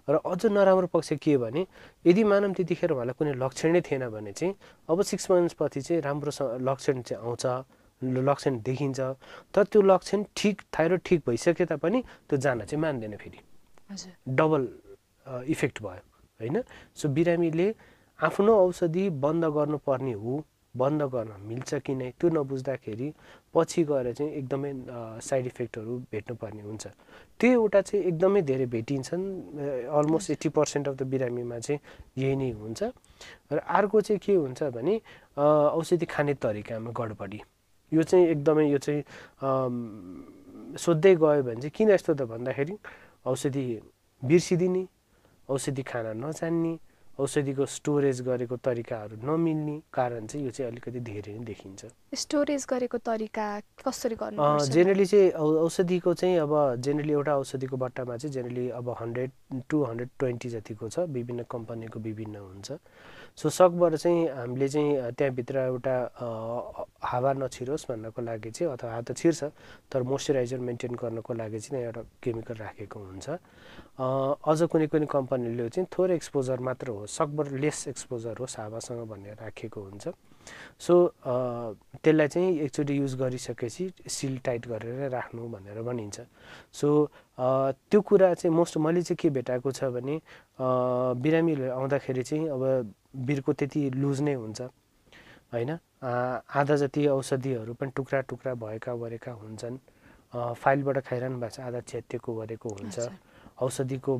र अझ नराम्रो पक्ष के भने यदि मानव त्यतिखेर उहाँलाई कुनै लक्षण नै थिएन भने चाहिँ अब सिक्स मन्थ्सपछि चाहिँ राम्रो लक्षण चाहिँ आउँछ लक्षण देखिन्छ तर त्यो लक्षण ठिक थाइरोइड ठिक भइसके तापनि त्यो जान चाहिँ मान्दैन फेरि डबल इफेक्ट भयो होइन सो बिरामीले आफ्नो औषधि बन्द गर्नुपर्ने हो बन्द गर्न मिल्छ कि नै त्यो नबुझ्दाखेरि पछि गएर चाहिँ एकदमै साइड इफेक्टहरू भेट्नुपर्ने हुन्छ त्यो एउटा चाहिँ एकदमै धेरै भेटिन्छन् almost eighty percent of the बिरामीमा चाहिँ यही नै हुन्छ र अर्को चाहिँ के हुन्छ भने औषधि खाने तरिकामा गडबडी यो चाहिँ एकदमै यो चाहिँ सोद्धै गयो भने चाहिँ किन यस्तो त भन्दाखेरि औषधि बिर्सिदिने औषधि खान नजान्ने औषधिको स्टोरेज गरेको तरिकाहरू नमिल्ने कारण चाहिँ यो चाहिँ अलिकति धेरै नै देखिन्छ स्टोरेज गरेको तरिका कसरी गर्नु जेनरली चाहिँ औषधिको चाहिँ अब जेनरली एउटा औषधिको बट्टामा चाहिँ जेनरली अब हन्ड्रेड टु हन्ड्रेड ट्वेन्टी जतिको छ विभिन्न कम्पनीको विभिन्न हुन्छ सो सकभर चाहिँ हामीले चाहिँ त्यहाँभित्र एउटा हावा नछिरोस् भन्नको लागि चाहिँ अथवा हात छिर्छ तर मोइस्चराइजर मेन्टेन गर्नको लागि चाहिँ एउटा केमिकल राखेको हुन्छ अझ कुनै कुनै कम्पनीले चाहिँ थोरै एक्सपोजर मात्र हो सकभर लेस एक्सपोजर होस् हावासँग भनेर राखेको हुन्छ सो त्यसलाई चाहिँ एकचोटि युज गरिसकेपछि सिल टाइट गरेर राख्नु भनेर भनिन्छ सो त्यो कुरा चाहिँ मोस्ट मैले चाहिँ के भेटाएको छ भने बिरामीहरू आउँदाखेरि चाहिँ अब बिर्को त्यति लुज नै हुन्छ होइन आधा जति औषधिहरू पनि टुक्रा टुक्रा भएका वरेका हुन्छन् फाइलबाट खाइरहनु भएको छ आधा च्यातिएको गरेको हुन्छ औषधिको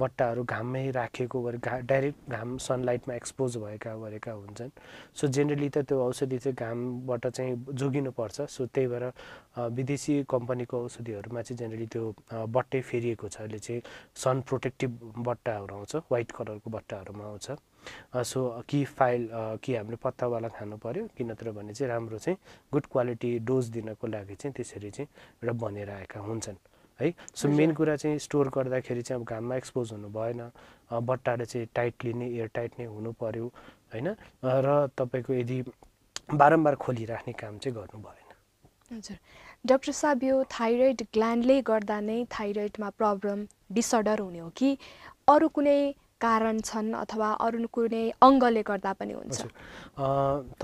बट्टाहरू घाममै राखेको गरे घा डाइरेक्ट घाम सनलाइटमा एक्सपोज भएका गरेका हुन्छन् सो जेनरली त त्यो औषधि चाहिँ घामबाट चाहिँ जोगिनुपर्छ सो त्यही भएर विदेशी कम्पनीको औषधिहरूमा चाहिँ जेनरली त्यो बट्टै फेरिएको छ अहिले चाहिँ सन प्रोटेक्टिभ बट्टाहरू आउँछ वाइट कलरको बट्टाहरूमा आउँछ सो कि फाइल कि हामीले पत्तावाला खानु पऱ्यो किनत्र भने चाहिँ राम्रो चाहिँ गुड क्वालिटी डोज दिनको लागि चाहिँ त्यसरी चाहिँ एउटा बनेर आएका हुन्छन् है सो मेन कुरा चाहिँ स्टोर गर्दाखेरि चाहिँ अब घाममा एक्सपोज हुनु भएन बट्टाले चाहिँ टाइटली नै एयर टाइट नै हुनु पर्यो होइन र तपाईँको यदि बारम्बार खोलिराख्ने काम चाहिँ गर्नु भएन हजुर डक्टर साहब यो थाइरोइड ग्ल्यान्डले गर्दा नै थाइरोइडमा प्रब्लम डिसअर्डर हुने हो कि अरू कुनै कारण छन् अथवा अरू कुनै अङ्गले गर्दा पनि हुन्छ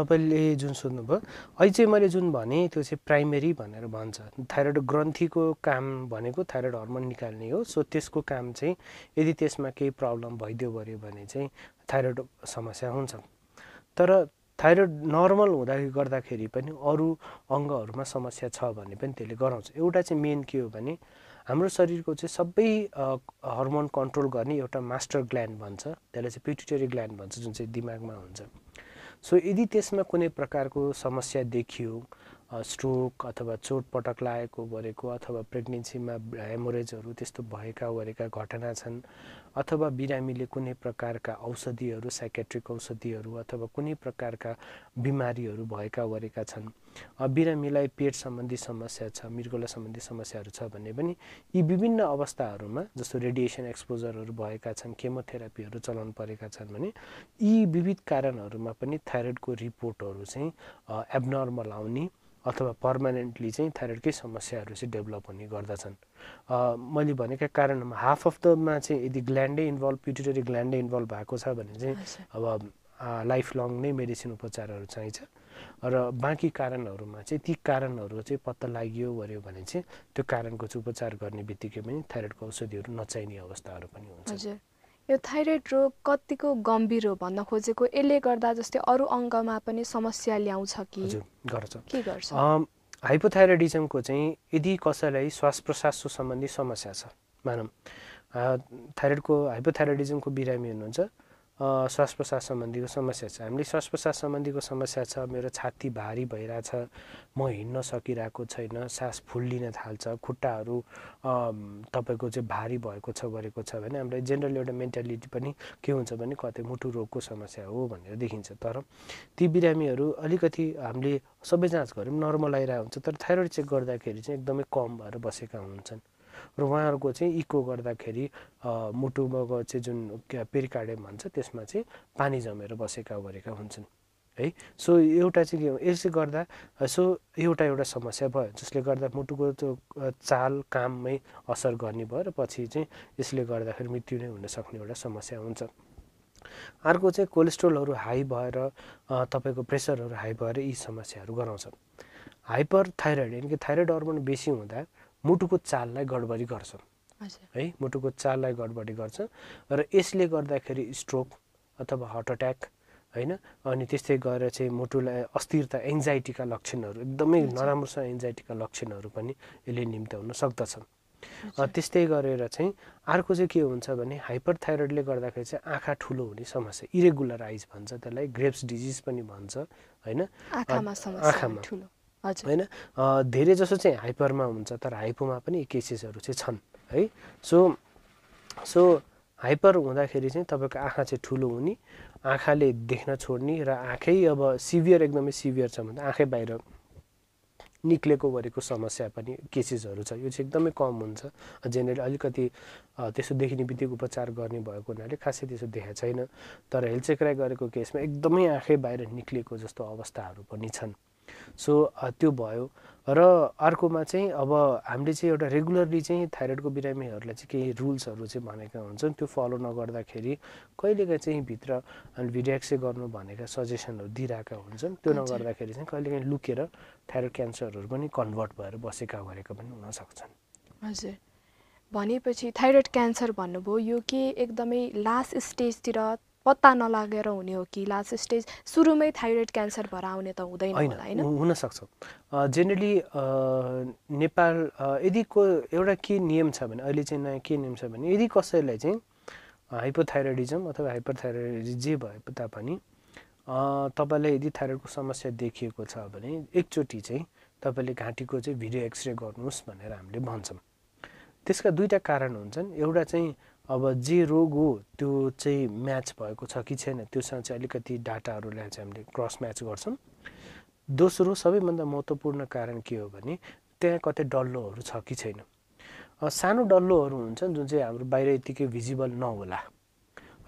तपाईँले जुन सोध्नुभयो अहिले चाहिँ मैले जुन भने त्यो चाहिँ प्राइमेरी भनेर भन्छ थाइरोइड ग्रन्थीको काम भनेको थाइरोइड हर्मोन निकाल्ने हो सो त्यसको काम चाहिँ यदि त्यसमा केही प्रब्लम भइदियो भने चाहिँ थाइरोइड समस्या हुन्छ तर थाइरोइड नर्मल हुँदा गर्दाखेरि पनि अरू अङ्गहरूमा समस्या छ भने पनि त्यसले गराउँछ एउटा चाहिँ मेन के हो भने हाम्रो शरीरको चाहिँ सबै हर्मोन कन्ट्रोल गर्ने एउटा मास्टर ग्ल्यान्ड भन्छ त्यसलाई चाहिँ पिट्युटरी ग्ल्यान्ड भन्छ जुन चाहिँ दिमागमा हुन्छ सो यदि त्यसमा कुनै प्रकारको समस्या देखियो स्ट्रोक अथवा चोटपटक लागेको गरेको अथवा प्रेग्नेन्सीमा हेमोरेजहरू त्यस्तो भएका गरेका घटना छन् अथवा बिरामीले कुनै प्रकारका औषधिहरू साइकेट्रिक औषधिहरू अथवा कुनै प्रकारका बिमारीहरू भएका गरेका छन् बिरामीलाई पेट सम्बन्धी समस्या छ मृगोला सम्बन्धी समस्याहरू छ भने पनि यी विभिन्न अवस्थाहरूमा जस्तो रेडिएसन एक्सपोजरहरू भएका छन् केमोथेरापीहरू चलाउनु परेका छन् भने यी विविध कारणहरूमा पनि थाइरोइडको रिपोर्टहरू चाहिँ एबनर्मल आउने अथवा पर्मानेन्टली चाहिँ थाइरोइडकै समस्याहरू चाहिँ डेभलप हुने गर्दछन् मैले भनेका कारणमा हाफ अफ दमा चाहिँ यदि ग्ल्यान्डै इन्भल्भ प्युटेटरी ग्ल्यान्डै इन्भल्भ भएको छ भने चाहिँ अब लाइफ लङ नै मेडिसिन उपचारहरू चाहिन्छ र बाँकी कारणहरूमा चाहिँ ती कारणहरू चाहिँ पत्ता लाग्यो वर्यो भने चाहिँ त्यो कारणको चाहिँ उपचार गर्ने बित्तिकै पनि थाइरोइडको औषधिहरू नचाहिने अवस्थाहरू पनि हुन्छ यो थाइरोइड रोग कतिको गम्भीर हो भन्न खोजेको यसले गर्दा जस्तै अरू अङ्गमा पनि समस्या ल्याउँछ कि गर्छ के गर्छ हाइपोथाइरोइडिजमको चाहिँ यदि कसैलाई श्वास प्रश्वास सम्बन्धी समस्या छ मानौँ थाइरोइडको हाइपोथाइरोइडिजमको बिरामी हुनुहुन्छ श्वास प्रश्वास सम्बन्धीको समस्या छ हामीले श्वास प्रश्वास सम्बन्धीको समस्या छ मेरो छाती भारी भइरहेछ म हिँड्न सकिरहेको छैन सास फुल्लिन थाल्छ खुट्टाहरू तपाईँको चाहिँ भारी भएको छ गरेको छ भने हामीलाई जेनरली एउटा मेन्टालिटी पनि के हुन्छ भने कतै मुटु रोगको समस्या हो भनेर देखिन्छ तर ती बिरामीहरू अलिकति हामीले सबै जाँच गऱ्यौँ नर्मल आइरहेको हुन्छ तर थाइरोइड चेक गर्दाखेरि चाहिँ एकदमै कम भएर बसेका हुन्छन् र उहाँहरूको चाहिँ इको गर्दाखेरि मुटुमा चाहिँ जुन पेरिकार्डियम भन्छ त्यसमा चाहिँ पानी जमेर बसेका गरेका हुन्छन् है सो एउटा चाहिँ के यसले गर्दा सो एउटा एउटा समस्या भयो जसले गर्दा मुटुको त्यो चाल काममै असर गर्ने भयो र पछि चाहिँ यसले गर्दाखेरि मृत्यु नै हुनसक्ने एउटा समस्या हुन्छ अर्को चाहिँ कोलेस्ट्रोलहरू हाई भएर तपाईँको प्रेसरहरू हाई भएर यी समस्याहरू गराउँछ हाइपर थाइरोइड यानि कि थाइरोइड अर्मन बेसी हुँदा मुटुको चाललाई गडबडी गर्छ है मुटुको चाललाई गडबडी गर्छ र यसले गर्दाखेरि स्ट्रोक अथवा हार्ट अट्याक होइन अनि त्यस्तै गरेर चाहिँ मुटुलाई अस्थिरता एङ्जाइटीका लक्षणहरू एकदमै नराम्रोसँग एङ्जाइटीका लक्षणहरू पनि यसले निम्त्याउन सक्दछ त्यस्तै गरेर चाहिँ अर्को चाहिँ के हुन्छ भने हाइपर थाइरोइडले गर्दाखेरि चाहिँ आँखा ठुलो हुने समस्या इरेगुलर आइज भन्छ त्यसलाई ग्रेप्स डिजिज पनि भन्छ होइन आँखामा होइन धेरै जसो चाहिँ हाइपरमा हुन्छ तर हाइपोमा पनि केसेसहरू चाहिँ छन् है सो सो हाइपर हुँदाखेरि चाहिँ तपाईँको आँखा चाहिँ ठुलो हुने आँखाले देख्न छोड्ने र आँखै अब सिभियर एकदमै सिभियर छ भने आँखै बाहिर निक्लेको गरेको समस्या पनि केसेसहरू छ यो चाहिँ एकदमै कम हुन्छ जेनरली अलिकति त्यसो देखिने बित्तिकै उपचार गर्ने भएको हुनाले खासै त्यसो देखाएको छैन तर हेल्थ चेक्राइ गरेको केसमा एकदमै आँखै बाहिर निक्लिएको जस्तो अवस्थाहरू पनि छन् सो त्यो भयो र अर्कोमा चाहिँ अब हामीले चाहिँ एउटा रेगुलरली चाहिँ थाइरोइडको बिरामीहरूलाई चाहिँ केही रुल्सहरू चाहिँ भनेका हुन्छन् त्यो फलो नगर्दाखेरि कहिलेकाहीँ चाहिँ भित्र भिडियाक्से गर्नु भनेका सजेसनहरू दिइरहेका हुन्छन् त्यो नगर्दाखेरि चाहिँ कहिलेकाहीँ लुकेर थाइरोइड क्यान्सरहरू पनि कन्भर्ट भएर बसेका गरेका पनि हुनसक्छन् हजुर भनेपछि थाइरोइड क्यान्सर भन्नुभयो यो के एकदमै लास्ट स्टेजतिर पत्ता नलागेर हुने हो कि लास्ट स्टेज सुरुमै थाइरोइड क्यान्सर भएर आउने त हुँदैन होला होइन हुनसक्छ जेनरली नेपाल यदि को एउटा के नियम छ भने अहिले चाहिँ नयाँ के नियम छ भने यदि कसैलाई चाहिँ हाइपोथाइरोइडिजम अथवा हाइपरथाइरोइडिज जे भए तापनि तपाईँलाई यदि थाइरोइडको समस्या देखिएको छ भने एकचोटि चाहिँ तपाईँले घाँटीको चाहिँ भिडियो एक्सरे गर्नुहोस् भनेर हामीले भन्छौँ त्यसका दुईवटा कारण हुन्छन् एउटा चाहिँ अब जे रोग हो त्यो चाहिँ म्याच भएको छ कि छैन त्योसँग चाहिँ अलिकति डाटाहरूलाई चाहिँ हामीले क्रस म्याच गर्छौँ दोस्रो सबैभन्दा महत्त्वपूर्ण कारण के हो भने त्यहाँ कतै डल्लोहरू छ कि छैन सानो डल्लोहरू हुन्छन् जुन चाहिँ हाम्रो बाहिर यतिकै भिजिबल नहोला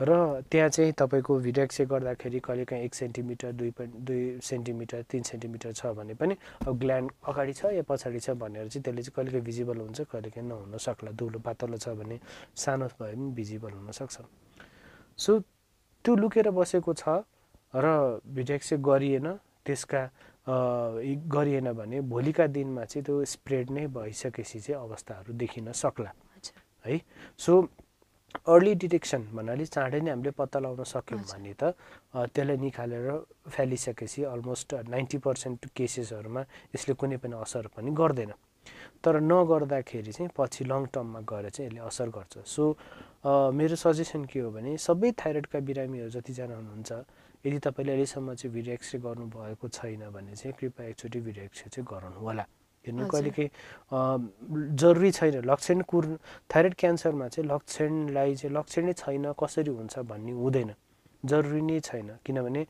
र त्यहाँ चाहिँ तपाईँको भिडेक्स चाहिँ गर्दाखेरि कहिलेकाहीँ एक सेन्टिमिटर दुई पोइन्ट दुई सेन्टिमिटर तिन सेन्टिमिटर छ भने पनि अब ग्ल्यान्ड अगाडि छ या पछाडि छ भनेर चाहिँ त्यसले चाहिँ कहिलेकाहीँ भिजिबल हुन्छ नहुन सक्ला दुलो पातलो छ भने सानो भए पनि भिजिबल हुनसक्छ सो त्यो लुकेर बसेको छ र भिडेक्स चाहिँ गरिएन त्यसका गरिएन भने भोलिका दिनमा चाहिँ त्यो स्प्रेड नै भइसकेपछि चाहिँ अवस्थाहरू देखिन सक्ला है सो अर्ली डिटेक्सन भन्नाले चाँडै नै हामीले पत्ता लगाउन सक्यौँ भने त त्यसलाई निकालेर फालिसकेपछि अलमोस्ट नाइन्टी पर्सेन्ट केसेसहरूमा यसले कुनै पनि असर पनि गर्दैन तर नगर्दाखेरि चाहिँ पछि लङ टर्ममा गएर चाहिँ यसले असर गर्छ सो मेरो सजेसन के हो भने सबै थाइरोइडका बिरामीहरू जतिजना हुनुहुन्छ यदि तपाईँले अहिलेसम्म चाहिँ भिडियो एक्सरे गर्नुभएको छैन भने चाहिँ कृपया एकचोटि भिडियो एक्सरे चाहिँ गराउनु होला हेर्नु कहिलेकाहीँ जरुरी छैन लक्षण कुर थाइरोइड क्यान्सरमा चाहिँ लक्षणलाई चाहिँ लक्षण नै छैन कसरी हुन्छ भन्ने हुँदैन जरुरी नै छैन किनभने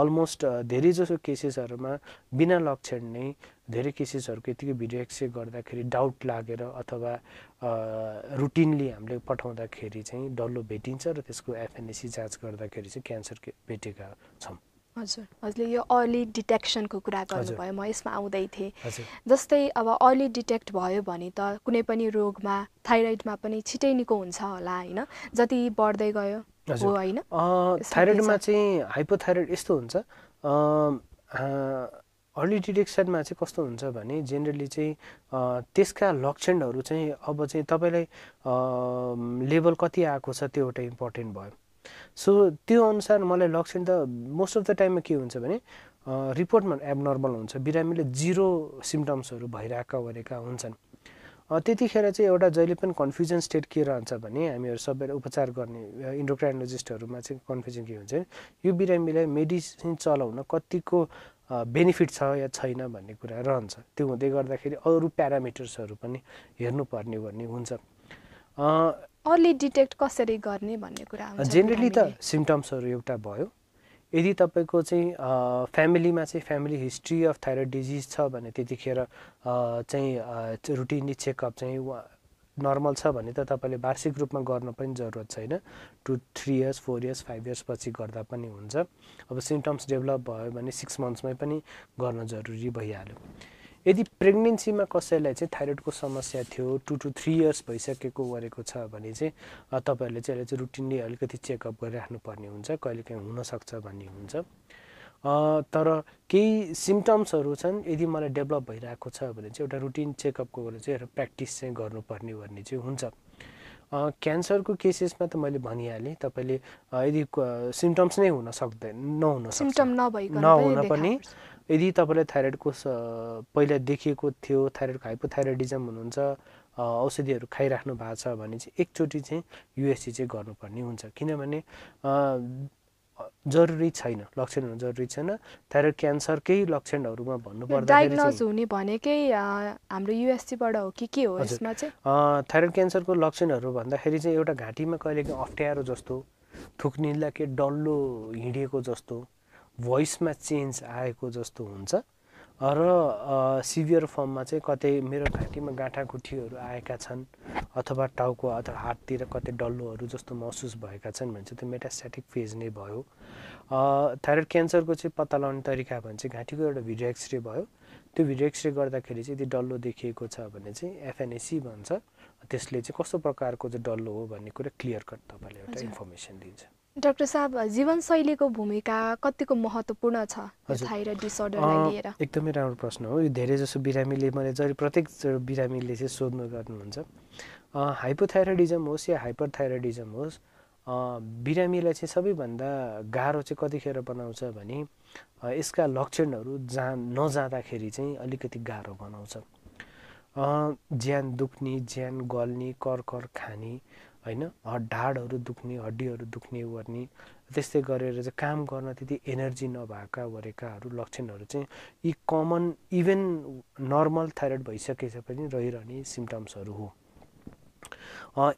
अलमोस्ट धेरैजसो केसेसहरूमा बिना लक्षण नै धेरै केसेसहरूको यतिकै भिडियो एक्सरे गर्दाखेरि डाउट लागेर अथवा रुटिनली हामीले पठाउँदाखेरि चाहिँ डल्लो भेटिन्छ र त्यसको एफएनएसी जाँच गर्दाखेरि चाहिँ क्यान्सर भेटेका छौँ हजुर हजुर यो अर्ली डिटेक्सनको कुरा गर्नुभयो म यसमा आउँदै थिएँ जस्तै अब अर्ली डिटेक्ट भयो भने त कुनै पनि रोगमा थाइरोइडमा पनि छिटै निको हुन्छ होला होइन जति बढ्दै गयो होइन थाइरोइडमा चाहिँ हाइपोथाइरोइड यस्तो हुन्छ अर्ली डिटेक्सनमा चाहिँ कस्तो हुन्छ भने जेनरली चाहिँ त्यसका लक्षणहरू चाहिँ अब चाहिँ तपाईँलाई लेभल कति आएको छ त्यो एउटा इम्पोर्टेन्ट भयो सो त्यो अनुसार मलाई लक्षण त मोस्ट अफ द टाइममा के हुन्छ भने रिपोर्टमा एबनर्मल हुन्छ बिरामीले जिरो सिम्टम्सहरू भइरहेका गरेका हुन्छन् त्यतिखेर चाहिँ एउटा जहिले पनि कन्फ्युजन स्टेट के रहन्छ भने हामीहरू सबै उपचार गर्ने इन्डोक्राइनोलोजिस्टहरूमा चाहिँ कन्फ्युजन के हुन्छ यो बिरामीलाई मेडिसिन चलाउन कतिको बेनिफिट छ या छैन भन्ने कुरा रहन्छ त्यो हुँदै गर्दाखेरि अरू प्यारामिटर्सहरू पनि हेर्नुपर्ने भन्ने हुन्छ अर्ली डिटेक्ट कसरी गर्ने भन्ने कुरा जेनरली त सिम्टम्सहरू एउटा भयो यदि तपाईँको चाहिँ फ्यामिलीमा चाहिँ family history of thyroid disease छ भने त्यतिखेर चाहिँ रुटिनली चेकअप चाहिँ नर्मल छ भने त तपाईँले वार्षिक रूपमा गर्न पनि जरुरत छैन two three years four years five years पछि गर्दा पनि हुन्छ अब सिम्टम्स डेभलप भयो भने सिक्स मन्थ्समै पनि गर्न जरुरी भइहाल्यो यदि प्रेग्नेन्सीमा कसैलाई चाहिँ थाइरोइडको समस्या थियो टु टु थ्री इयर्स भइसकेको गरेको छ भने चाहिँ तपाईँहरूले चाहिँ यसलाई चाहिँ रुटिनली अलिकति चेकअप गरिराख्नुपर्ने हुन्छ कहिलेकाहीँ हुनसक्छ भन्ने हुन्छ तर केही सिम्टम्सहरू छन् यदि मलाई डेभलप भइरहेको छ भने चाहिँ एउटा रुटिन चेकअपको चाहिँ एउटा प्र्याक्टिस चाहिँ गर्नुपर्ने भन्ने चाहिँ हुन्छ क्यान्सरको केसेसमा त मैले भनिहालेँ तपाईँले यदि सिम्टम्स नै हुन सक्दैन नहुन सिम्टम नभइ नहुन पनि यदि तपाईँलाई थाइरोइडको पहिला देखिएको थियो थाइरोइडको हाइपोथाइरोइडिजम हुनुहुन्छ औषधिहरू खाइराख्नु भएको छ भने चाहिँ एकचोटि चाहिँ युएससी चाहिँ गर्नुपर्ने हुन्छ किनभने जरुरी छैन लक्षण हुनु जरुरी छैन थाइरोइड क्यान्सरकै लक्षणहरूमा भन्नुपर्दा हुने भनेकै हाम्रो युएससीबाट हो कि के हो यसमा चाहिँ थाइरोइड क्यान्सरको लक्षणहरू भन्दाखेरि चाहिँ एउटा घाँटीमा कहिलेकाहीँ अप्ठ्यारो जस्तो थुक्निँदा के डल्लो हिँडिएको जस्तो भोइसमा चेन्ज आएको जस्तो हुन्छ र सिभियर फर्ममा चाहिँ कतै मेरो घाँटीमा गुठीहरू आएका छन् अथवा टाउको अथवा हाततिर कतै डल्लोहरू जस्तो महसुस भएका छन् भने चाहिँ त्यो मेटास्ट्याटिक फेज नै भयो थाइरोइड क्यान्सरको चाहिँ पत्ता लगाउने तरिका भने चाहिँ घाँटीको एउटा भिडियो एक्सरे भयो त्यो भिडियो एक्सरे गर्दाखेरि चाहिँ यदि डल्लो देखिएको छ भने चाहिँ एफएनएसी भन्छ त्यसले चाहिँ कस्तो प्रकारको चाहिँ डल्लो हो भन्ने कुरा क्लियर कट तपाईँले एउटा इन्फर्मेसन दिन्छ डाक्टर साहब जीवनशैलीको भूमिका कतिको महत्त्वपूर्ण छ थाइरोइड लिएर एकदमै राम्रो प्रश्न हो यो धेरै जसो बिरामीले मैले जहिले प्रत्येक बिरामीले चाहिँ सोध्नु गर्नुहुन्छ हाइपोथाइरोइडिजम होस् या हाइपरथाइरोइडिजम होस् बिरामीलाई चाहिँ सबैभन्दा गाह्रो चाहिँ कतिखेर बनाउँछ भने यसका लक्षणहरू जा नजाँदाखेरि चाहिँ अलिकति गाह्रो बनाउँछ ज्यान दुख्ने ज्यान गल्ने कर कर खाने होइन ढाडहरू दुख्ने हड्डीहरू दुख्ने गर्ने त्यस्तै गरेर चाहिँ काम गर्न त्यति एनर्जी नभएका गरेकाहरू लक्षणहरू चाहिँ यी कमन इभेन नर्मल थाइरोइड भइसकेछ पनि रहिरहने सिम्टम्सहरू हो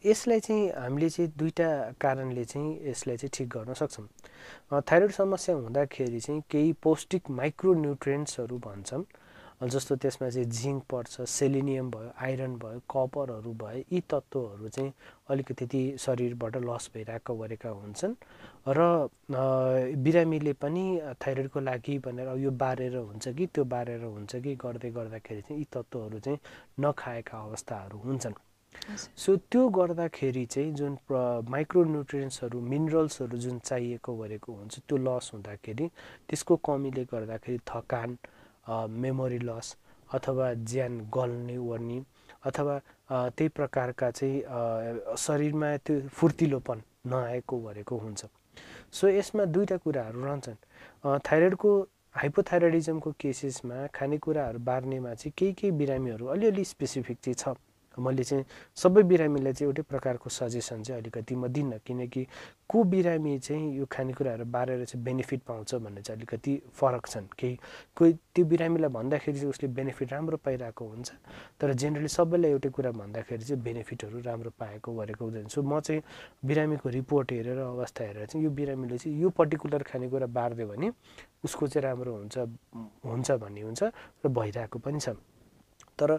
यसलाई चाहिँ हामीले चाहिँ दुईवटा कारणले चाहिँ यसलाई चाहिँ ठिक गर्न सक्छौँ थाइरोइड समस्या हुँदाखेरि चाहिँ केही पौष्टिक माइक्रोन्युट्रियन्ट्सहरू भन्छन् जस्तो त्यसमा चाहिँ जिङ्क पर्छ सेलिनियम भयो आइरन भयो कपरहरू भयो यी तत्त्वहरू चाहिँ अलिकति ती शरीरबाट लस भइरहेको गरेका हुन्छन् र बिरामीले पनि थाइरोइडको लागि भनेर यो बारेर हुन्छ कि त्यो बारेर हुन्छ कि गर्दै गर्दाखेरि चाहिँ यी तत्त्वहरू चाहिँ नखाएका अवस्थाहरू हुन्छन् सो त्यो गर्दाखेरि चाहिँ जुन माइक्रो न्युट्रियन्ट्सहरू मिनरल्सहरू जुन चाहिएको गरेको हुन्छ त्यो लस हुँदाखेरि त्यसको कमीले गर्दाखेरि थकान मेमोरी लस अथवा ज्यान गल्ने ओर्ने अथवा त्यही प्रकारका चाहिँ शरीरमा त्यो फुर्तिलोपन नआएको भनेको हुन्छ सो यसमा दुईवटा कुराहरू रहन्छन् थाइरोइडको हाइपोथाइरोइडिजमको केसेसमा खानेकुराहरू बार्नेमा चाहिँ केही केही बिरामीहरू अलिअलि स्पेसिफिक चाहिँ छ मैले चाहिँ सबै बिरामीलाई चाहिँ एउटै प्रकारको सजेसन चाहिँ अलिकति म दिन्न किनकि को बिरामी चाहिँ यो खानेकुराहरू बारेर चाहिँ बेनिफिट पाउँछ भन्ने चाहिँ अलिकति फरक छन् केही कोही त्यो बिरामीलाई भन्दाखेरि चाहिँ उसले बेनिफिट राम्रो पाइरहेको हुन्छ तर जेनरली सबैलाई एउटै कुरा भन्दाखेरि चाहिँ बेनिफिटहरू राम्रो पाएको गरेको हुँदैन सो म चाहिँ बिरामीको रिपोर्ट हेरेर अवस्था हेरेर चाहिँ यो बिरामीले चाहिँ यो पर्टिकुलर खानेकुरा बारिदियो भने उसको चाहिँ राम्रो हुन्छ हुन्छ भन्ने हुन्छ र भइरहेको पनि छ तर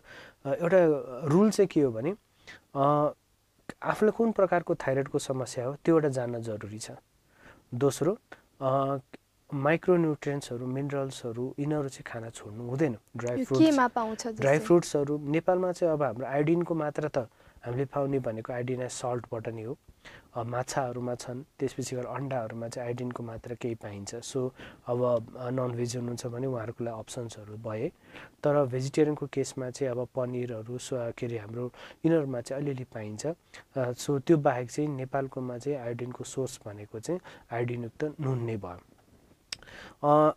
एउटा रुल चाहिँ के हो भने आफूलाई कुन प्रकारको थाइरोइडको समस्या हो त्यो एउटा जान्न जरुरी छ दोस्रो माइक्रो माइक्रोन्युट्रियन्ट्सहरू मिनरल्सहरू यिनीहरू चाहिँ खाना छोड्नु हुँदैन ड्राई फ्रुट्स ड्राई फ्रुट्सहरू नेपालमा चाहिँ अब हाम्रो आयोडिनको मात्रा त हामीले पाउने भनेको आइडिन सल्टबाट नै हो माछाहरूमा छन् त्यसपछि गएर अन्डाहरूमा चाहिँ आइडिनको मात्र केही पाइन्छ सो अब ननभेज हुनुहुन्छ भने उहाँहरूको लागि अप्सन्सहरू भए तर भेजिटेरियनको केसमा चाहिँ अब पनिरहरू सो के अरे हाम्रो इनरमा चाहिँ अलिअलि पाइन्छ सो त्यो बाहेक चाहिँ नेपालकोमा चाहिँ आइडिनको सोर्स भनेको चाहिँ आइडिनयुक्त नुन नै भयो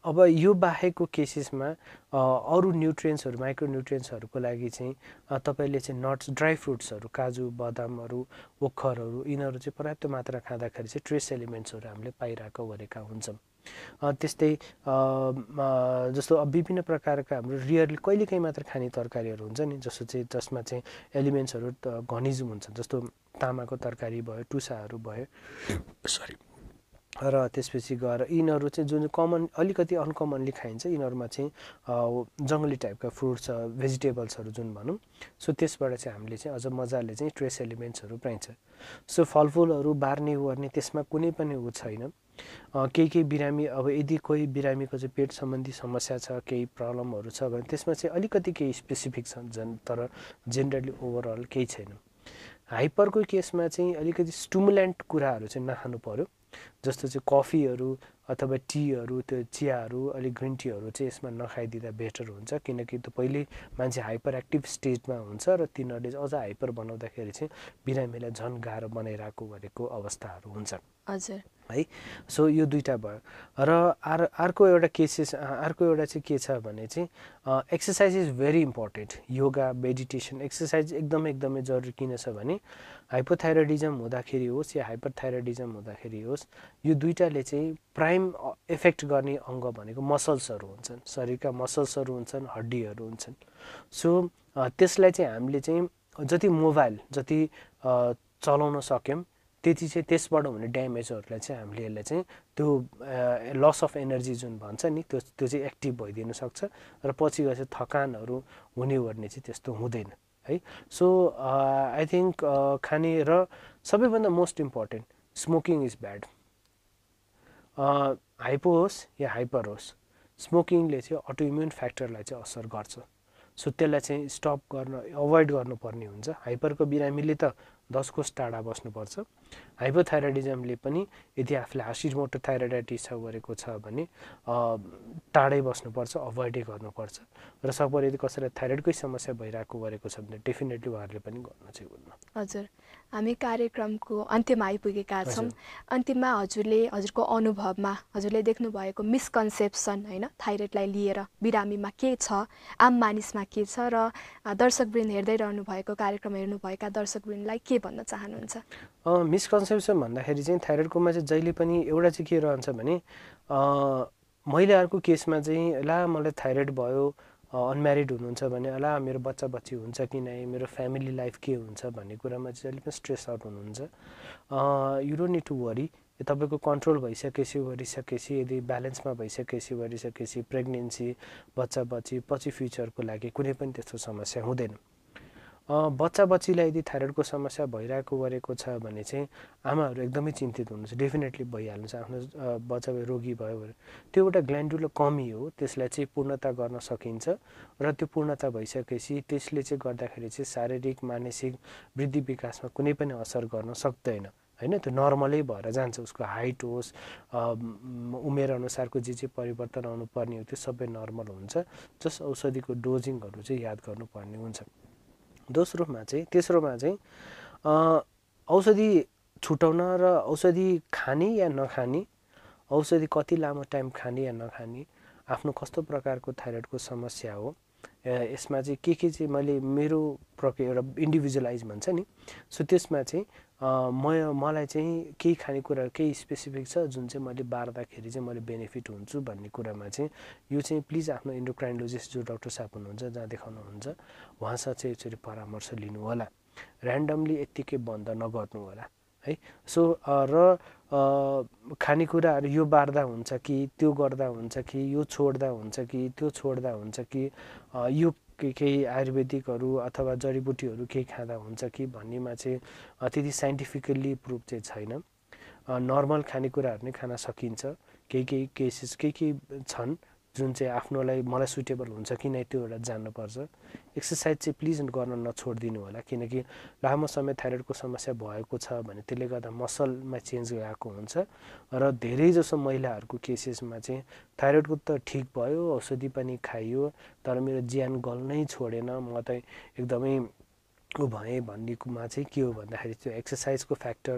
अब यो बाहेकको केसेसमा अरू न्युट्रियन्सहरू माइक्रो न्युट्रियन्सहरूको लागि चाहिँ तपाईँले चाहिँ नट्स ड्राई फ्रुट्सहरू काजु बदामहरू ओखरहरू यिनीहरू चाहिँ पर्याप्त मात्रा खाँदाखेरि चाहिँ ट्रेस एलिमेन्ट्सहरू हामीले पाइरहेको गरेका हुन्छौँ त्यस्तै जस्तो अब विभिन्न प्रकारका हाम्रो रियरली कहिलेकाहीँ मात्र खाने तरकारीहरू हुन्छ नि जस्तो चाहिँ जसमा चाहिँ एलिमेन्ट्सहरू घनिज हुन्छ जस्तो तामाको तरकारी भयो टुसाहरू भयो सरी र त्यसपछि गएर यिनीहरू चाहिँ जुन कमन अलिकति अनकमनली खाइन्छ यिनीहरूमा चाहिँ जङ्गली टाइपका फ्रुट्स भेजिटेबल्सहरू जुन भनौँ सो त्यसबाट चाहिँ हामीले चाहिँ अझ मजाले चाहिँ ट्रेस एलिमेन्ट्सहरू पाइन्छ सो फलफुलहरू बार्ने ओर्ने त्यसमा कुनै पनि ऊ छैन केही केही बिरामी अब यदि कोही बिरामीको चाहिँ पेट सम्बन्धी समस्या छ केही प्रब्लमहरू छ भने त्यसमा चाहिँ अलिकति केही स्पेसिफिक छन् झन् तर जेनरली ओभरअल केही छैन हाइपरको केसमा चाहिँ अलिकति स्टुमुलेन्ट कुराहरू चाहिँ नखानु पऱ्यो जस्तो चाहिँ कफीहरू अथवा टीहरू त्यो चियाहरू अलिक ग्रिन टीहरू चाहिँ यसमा नखाइदिँदा बेटर हुन्छ किनकि त्यो पहिले मान्छे हाइपर एक्टिभ स्टेजमा हुन्छ र तिनीहरूले अझ हाइपर बनाउँदाखेरि चाहिँ बिरामीलाई झन् गाह्रो बनाइरहेको भनेको अवस्थाहरू हुन्छ हजुर है सो यो दुईवटा भयो र आर अर्को एउटा केसेस अर्को एउटा चाहिँ के छ भने चाहिँ exercise is very important yoga meditation exercise एकदमै एकदमै जरुरी किन छ भने हाइपोथाइरोइडिजम हुँदाखेरि होस् या हाइपरथाइरोडिजम हुँदाखेरि होस् यो दुइटाले चाहिँ प्राइम इफेक्ट गर्ने अङ्ग भनेको मसल्सहरू हुन्छन् शरीरका मसल्सहरू हुन्छन् हड्डीहरू हुन्छन् सो त्यसलाई चाहिँ हामीले चाहिँ जति मोबाइल जति चलाउन सक्यौँ त्यति चाहिँ त्यसबाट हुने ड्यामेजहरूलाई चाहिँ हामीले यसलाई चाहिँ त्यो लस अफ एनर्जी जुन भन्छ नि त्यो त्यो चाहिँ एक्टिभ भइदिनु सक्छ र पछि गएर चाहिँ थकानहरू हुने भन्ने चाहिँ त्यस्तो हुँदैन है सो आई थिङ्क खाने र सबैभन्दा most important smoking is bad hypo होस् या हाइपर होस् स्मोकिङले चाहिँ अटोइम्युन फ्याक्टरलाई चाहिँ असर गर्छ सो त्यसलाई चाहिँ स्टप गर्न अभोइड गर्नुपर्ने हुन्छ हाइपरको बिरामीले त दस कोष टाढा बस्नुपर्छ हाइपोथाइरोइडिजमले पनि यदि आफूलाई हासिरमोटो थाइरोइडाइटिस छ गरेको छ भने टाढै बस्नुपर्छ अभोइडै गर्नुपर्छ र सपर यदि कसैलाई थाइरोइडकै समस्या भइरहेको गरेको छ भने डेफिनेटली उहाँहरूले पनि गर्न चाहिँ हुन्न हजुर हामी कार्यक्रमको अन्त्यमा आइपुगेका छौँ अन्तिममा हजुरले हजुरको अनुभवमा हजुरले देख्नुभएको मिसकन्सेप्सन होइन थाइरोइडलाई लिएर बिरामीमा के छ आम मानिसमा के छ र दर्शकवृन्द हेर्दै रहनु भएको कार्यक्रम हेर्नुभएका दर्शकवृन्दलाई के भन्न चाहनुहुन्छ मिसकन्सेप्सन भन्दाखेरि चाहिँ थाइरोइडकोमा चाहिँ जहिले पनि एउटा चाहिँ के रहन्छ भने मैले अर्को केसमा चाहिँ ला मलाई थाइरोइड भयो अनम्यारिड हुनुहुन्छ भने होला मेरो बच्चा बच्ची हुन्छ कि नै मेरो फ्यामिली लाइफ के हुन्छ भन्ने कुरामा चाहिँ अलिक स्ट्रेस आउट हुनुहुन्छ you don't need to worry यो तपाईँको कन्ट्रोल भइसकेपछि गरिसकेपछि यदि ब्यालेन्समा भइसकेपछि गरिसकेपछि प्रेग्नेन्सी बच्चा बच्ची पछि फ्युचरको लागि कुनै पनि त्यस्तो समस्या हुँदैन बच्चा बच्चीलाई यदि थाइरोइडको समस्या भइरहेको गरेको छ भने चाहिँ आमाहरू एकदमै चिन्तित हुनुहुन्छ डेफिनेटली भइहाल्नुहुन्छ आफ्नो बच्चा रोगी भयो भने त्यो एउटा ग्ल्यान्डुलो कमी हो त्यसलाई चाहिँ पूर्णता गर्न सकिन्छ र त्यो पूर्णता भइसकेपछि त्यसले चाहिँ गर्दाखेरि चाहिँ शारीरिक मानसिक वृद्धि विकासमा कुनै पनि असर गर्न सक्दैन होइन त्यो नर्मलै भएर जान्छ उसको हाइट होस् उमेर अनुसारको जे जे परिवर्तन आउनुपर्ने हो त्यो सबै नर्मल हुन्छ जस औषधिको डोजिङहरू चाहिँ याद गर्नुपर्ने हुन्छ दोस्रोमा चाहिँ तेस्रोमा चाहिँ औषधि छुटाउन र औषधि खाने या नखाने औषधि कति लामो टाइम खाने या नखाने आफ्नो कस्तो प्रकारको थाइरोइडको समस्या हो यसमा चाहिँ के के चाहिँ मैले मेरो प्रक्रिया एउटा इन्डिभिजुअलाइज भन्छ नि सो त्यसमा चाहिँ म मलाई चाहिँ केही खानेकुरा केही स्पेसिफिक छ जुन चाहिँ मैले बार्दाखेरि चाहिँ मैले बेनिफिट हुन्छु भन्ने कुरामा चाहिँ यो चाहिँ प्लिज आफ्नो इन्डोक्राइनोलोजिस्ट जो डक्टर साहब हुनुहुन्छ जहाँ देखाउनुहुन्छ उहाँसँग चाहिँ यसरी परामर्श लिनु होला ऱ्यान्डमली यत्तिकै बन्द नगर्नु होला है सो र खानेकुराहरू यो बार्दा हुन्छ कि त्यो गर्दा हुन्छ कि यो छोड्दा हुन्छ कि त्यो छोड्दा हुन्छ कि यो के केही आयुर्वेदिकहरू अथवा जडीबुटीहरू केही खाँदा हुन्छ कि भन्नेमा चाहिँ त्यति साइन्टिफिकल्ली प्रुफ चाहिँ छैन नर्मल खानेकुराहरू नै खान सकिन्छ केही केही केसेस केही केही छन् जुन चाहिँ आफ्नोलाई मलाई सुटेबल हुन्छ कि नै त्यो एउटा जान्नुपर्छ एक्सर्साइज चाहिँ प्लिज गर्न नछोडिदिनु होला किनकि लामो समय थाइरोइडको समस्या भएको छ भने त्यसले गर्दा मसलमा चेन्ज गएको हुन्छ र धेरैजसो महिलाहरूको केसेसमा चाहिँ थाइरोइडको त ठिक भयो औषधि पनि खाइयो तर मेरो ज्यान गल्नै छोडेन म त एकदमै ऊ भएँ भन्नेमा चाहिँ के हो भन्दाखेरि त्यो एक्सर्साइजको फ्याक्टर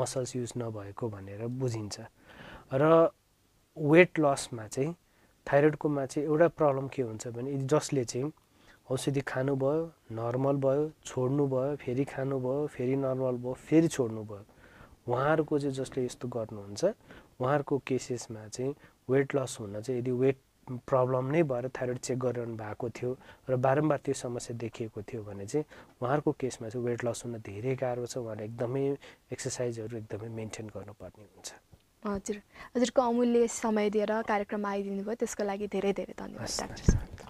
मसल्स युज नभएको भनेर बुझिन्छ र वेट लसमा चाहिँ थाइरोइडकोमा चाहिँ एउटा प्रब्लम के हुन्छ भने जसले चाहिँ औषधि खानुभयो नर्मल भयो छोड्नु भयो फेरि खानुभयो फेरि नर्मल भयो फेरि छोड्नु भयो उहाँहरूको चाहिँ जसले यस्तो गर्नुहुन्छ उहाँहरूको केसेसमा चाहिँ वेट लस हुन चाहिँ यदि वेट प्रब्लम नै भएर थाइरोइड चेक गरिरहनु भएको थियो र बारम्बार त्यो समस्या देखिएको थियो भने चाहिँ उहाँहरूको केसमा चाहिँ वेट लस हुन धेरै गाह्रो छ उहाँहरूले एकदमै एक्सर्साइजहरू एकदमै मेन्टेन गर्नुपर्ने हुन्छ हजुर हजुरको अमूल्य समय दिएर कार्यक्रममा आइदिनु भयो त्यसको लागि धेरै धेरै धन्यवाद डाक्टर साहब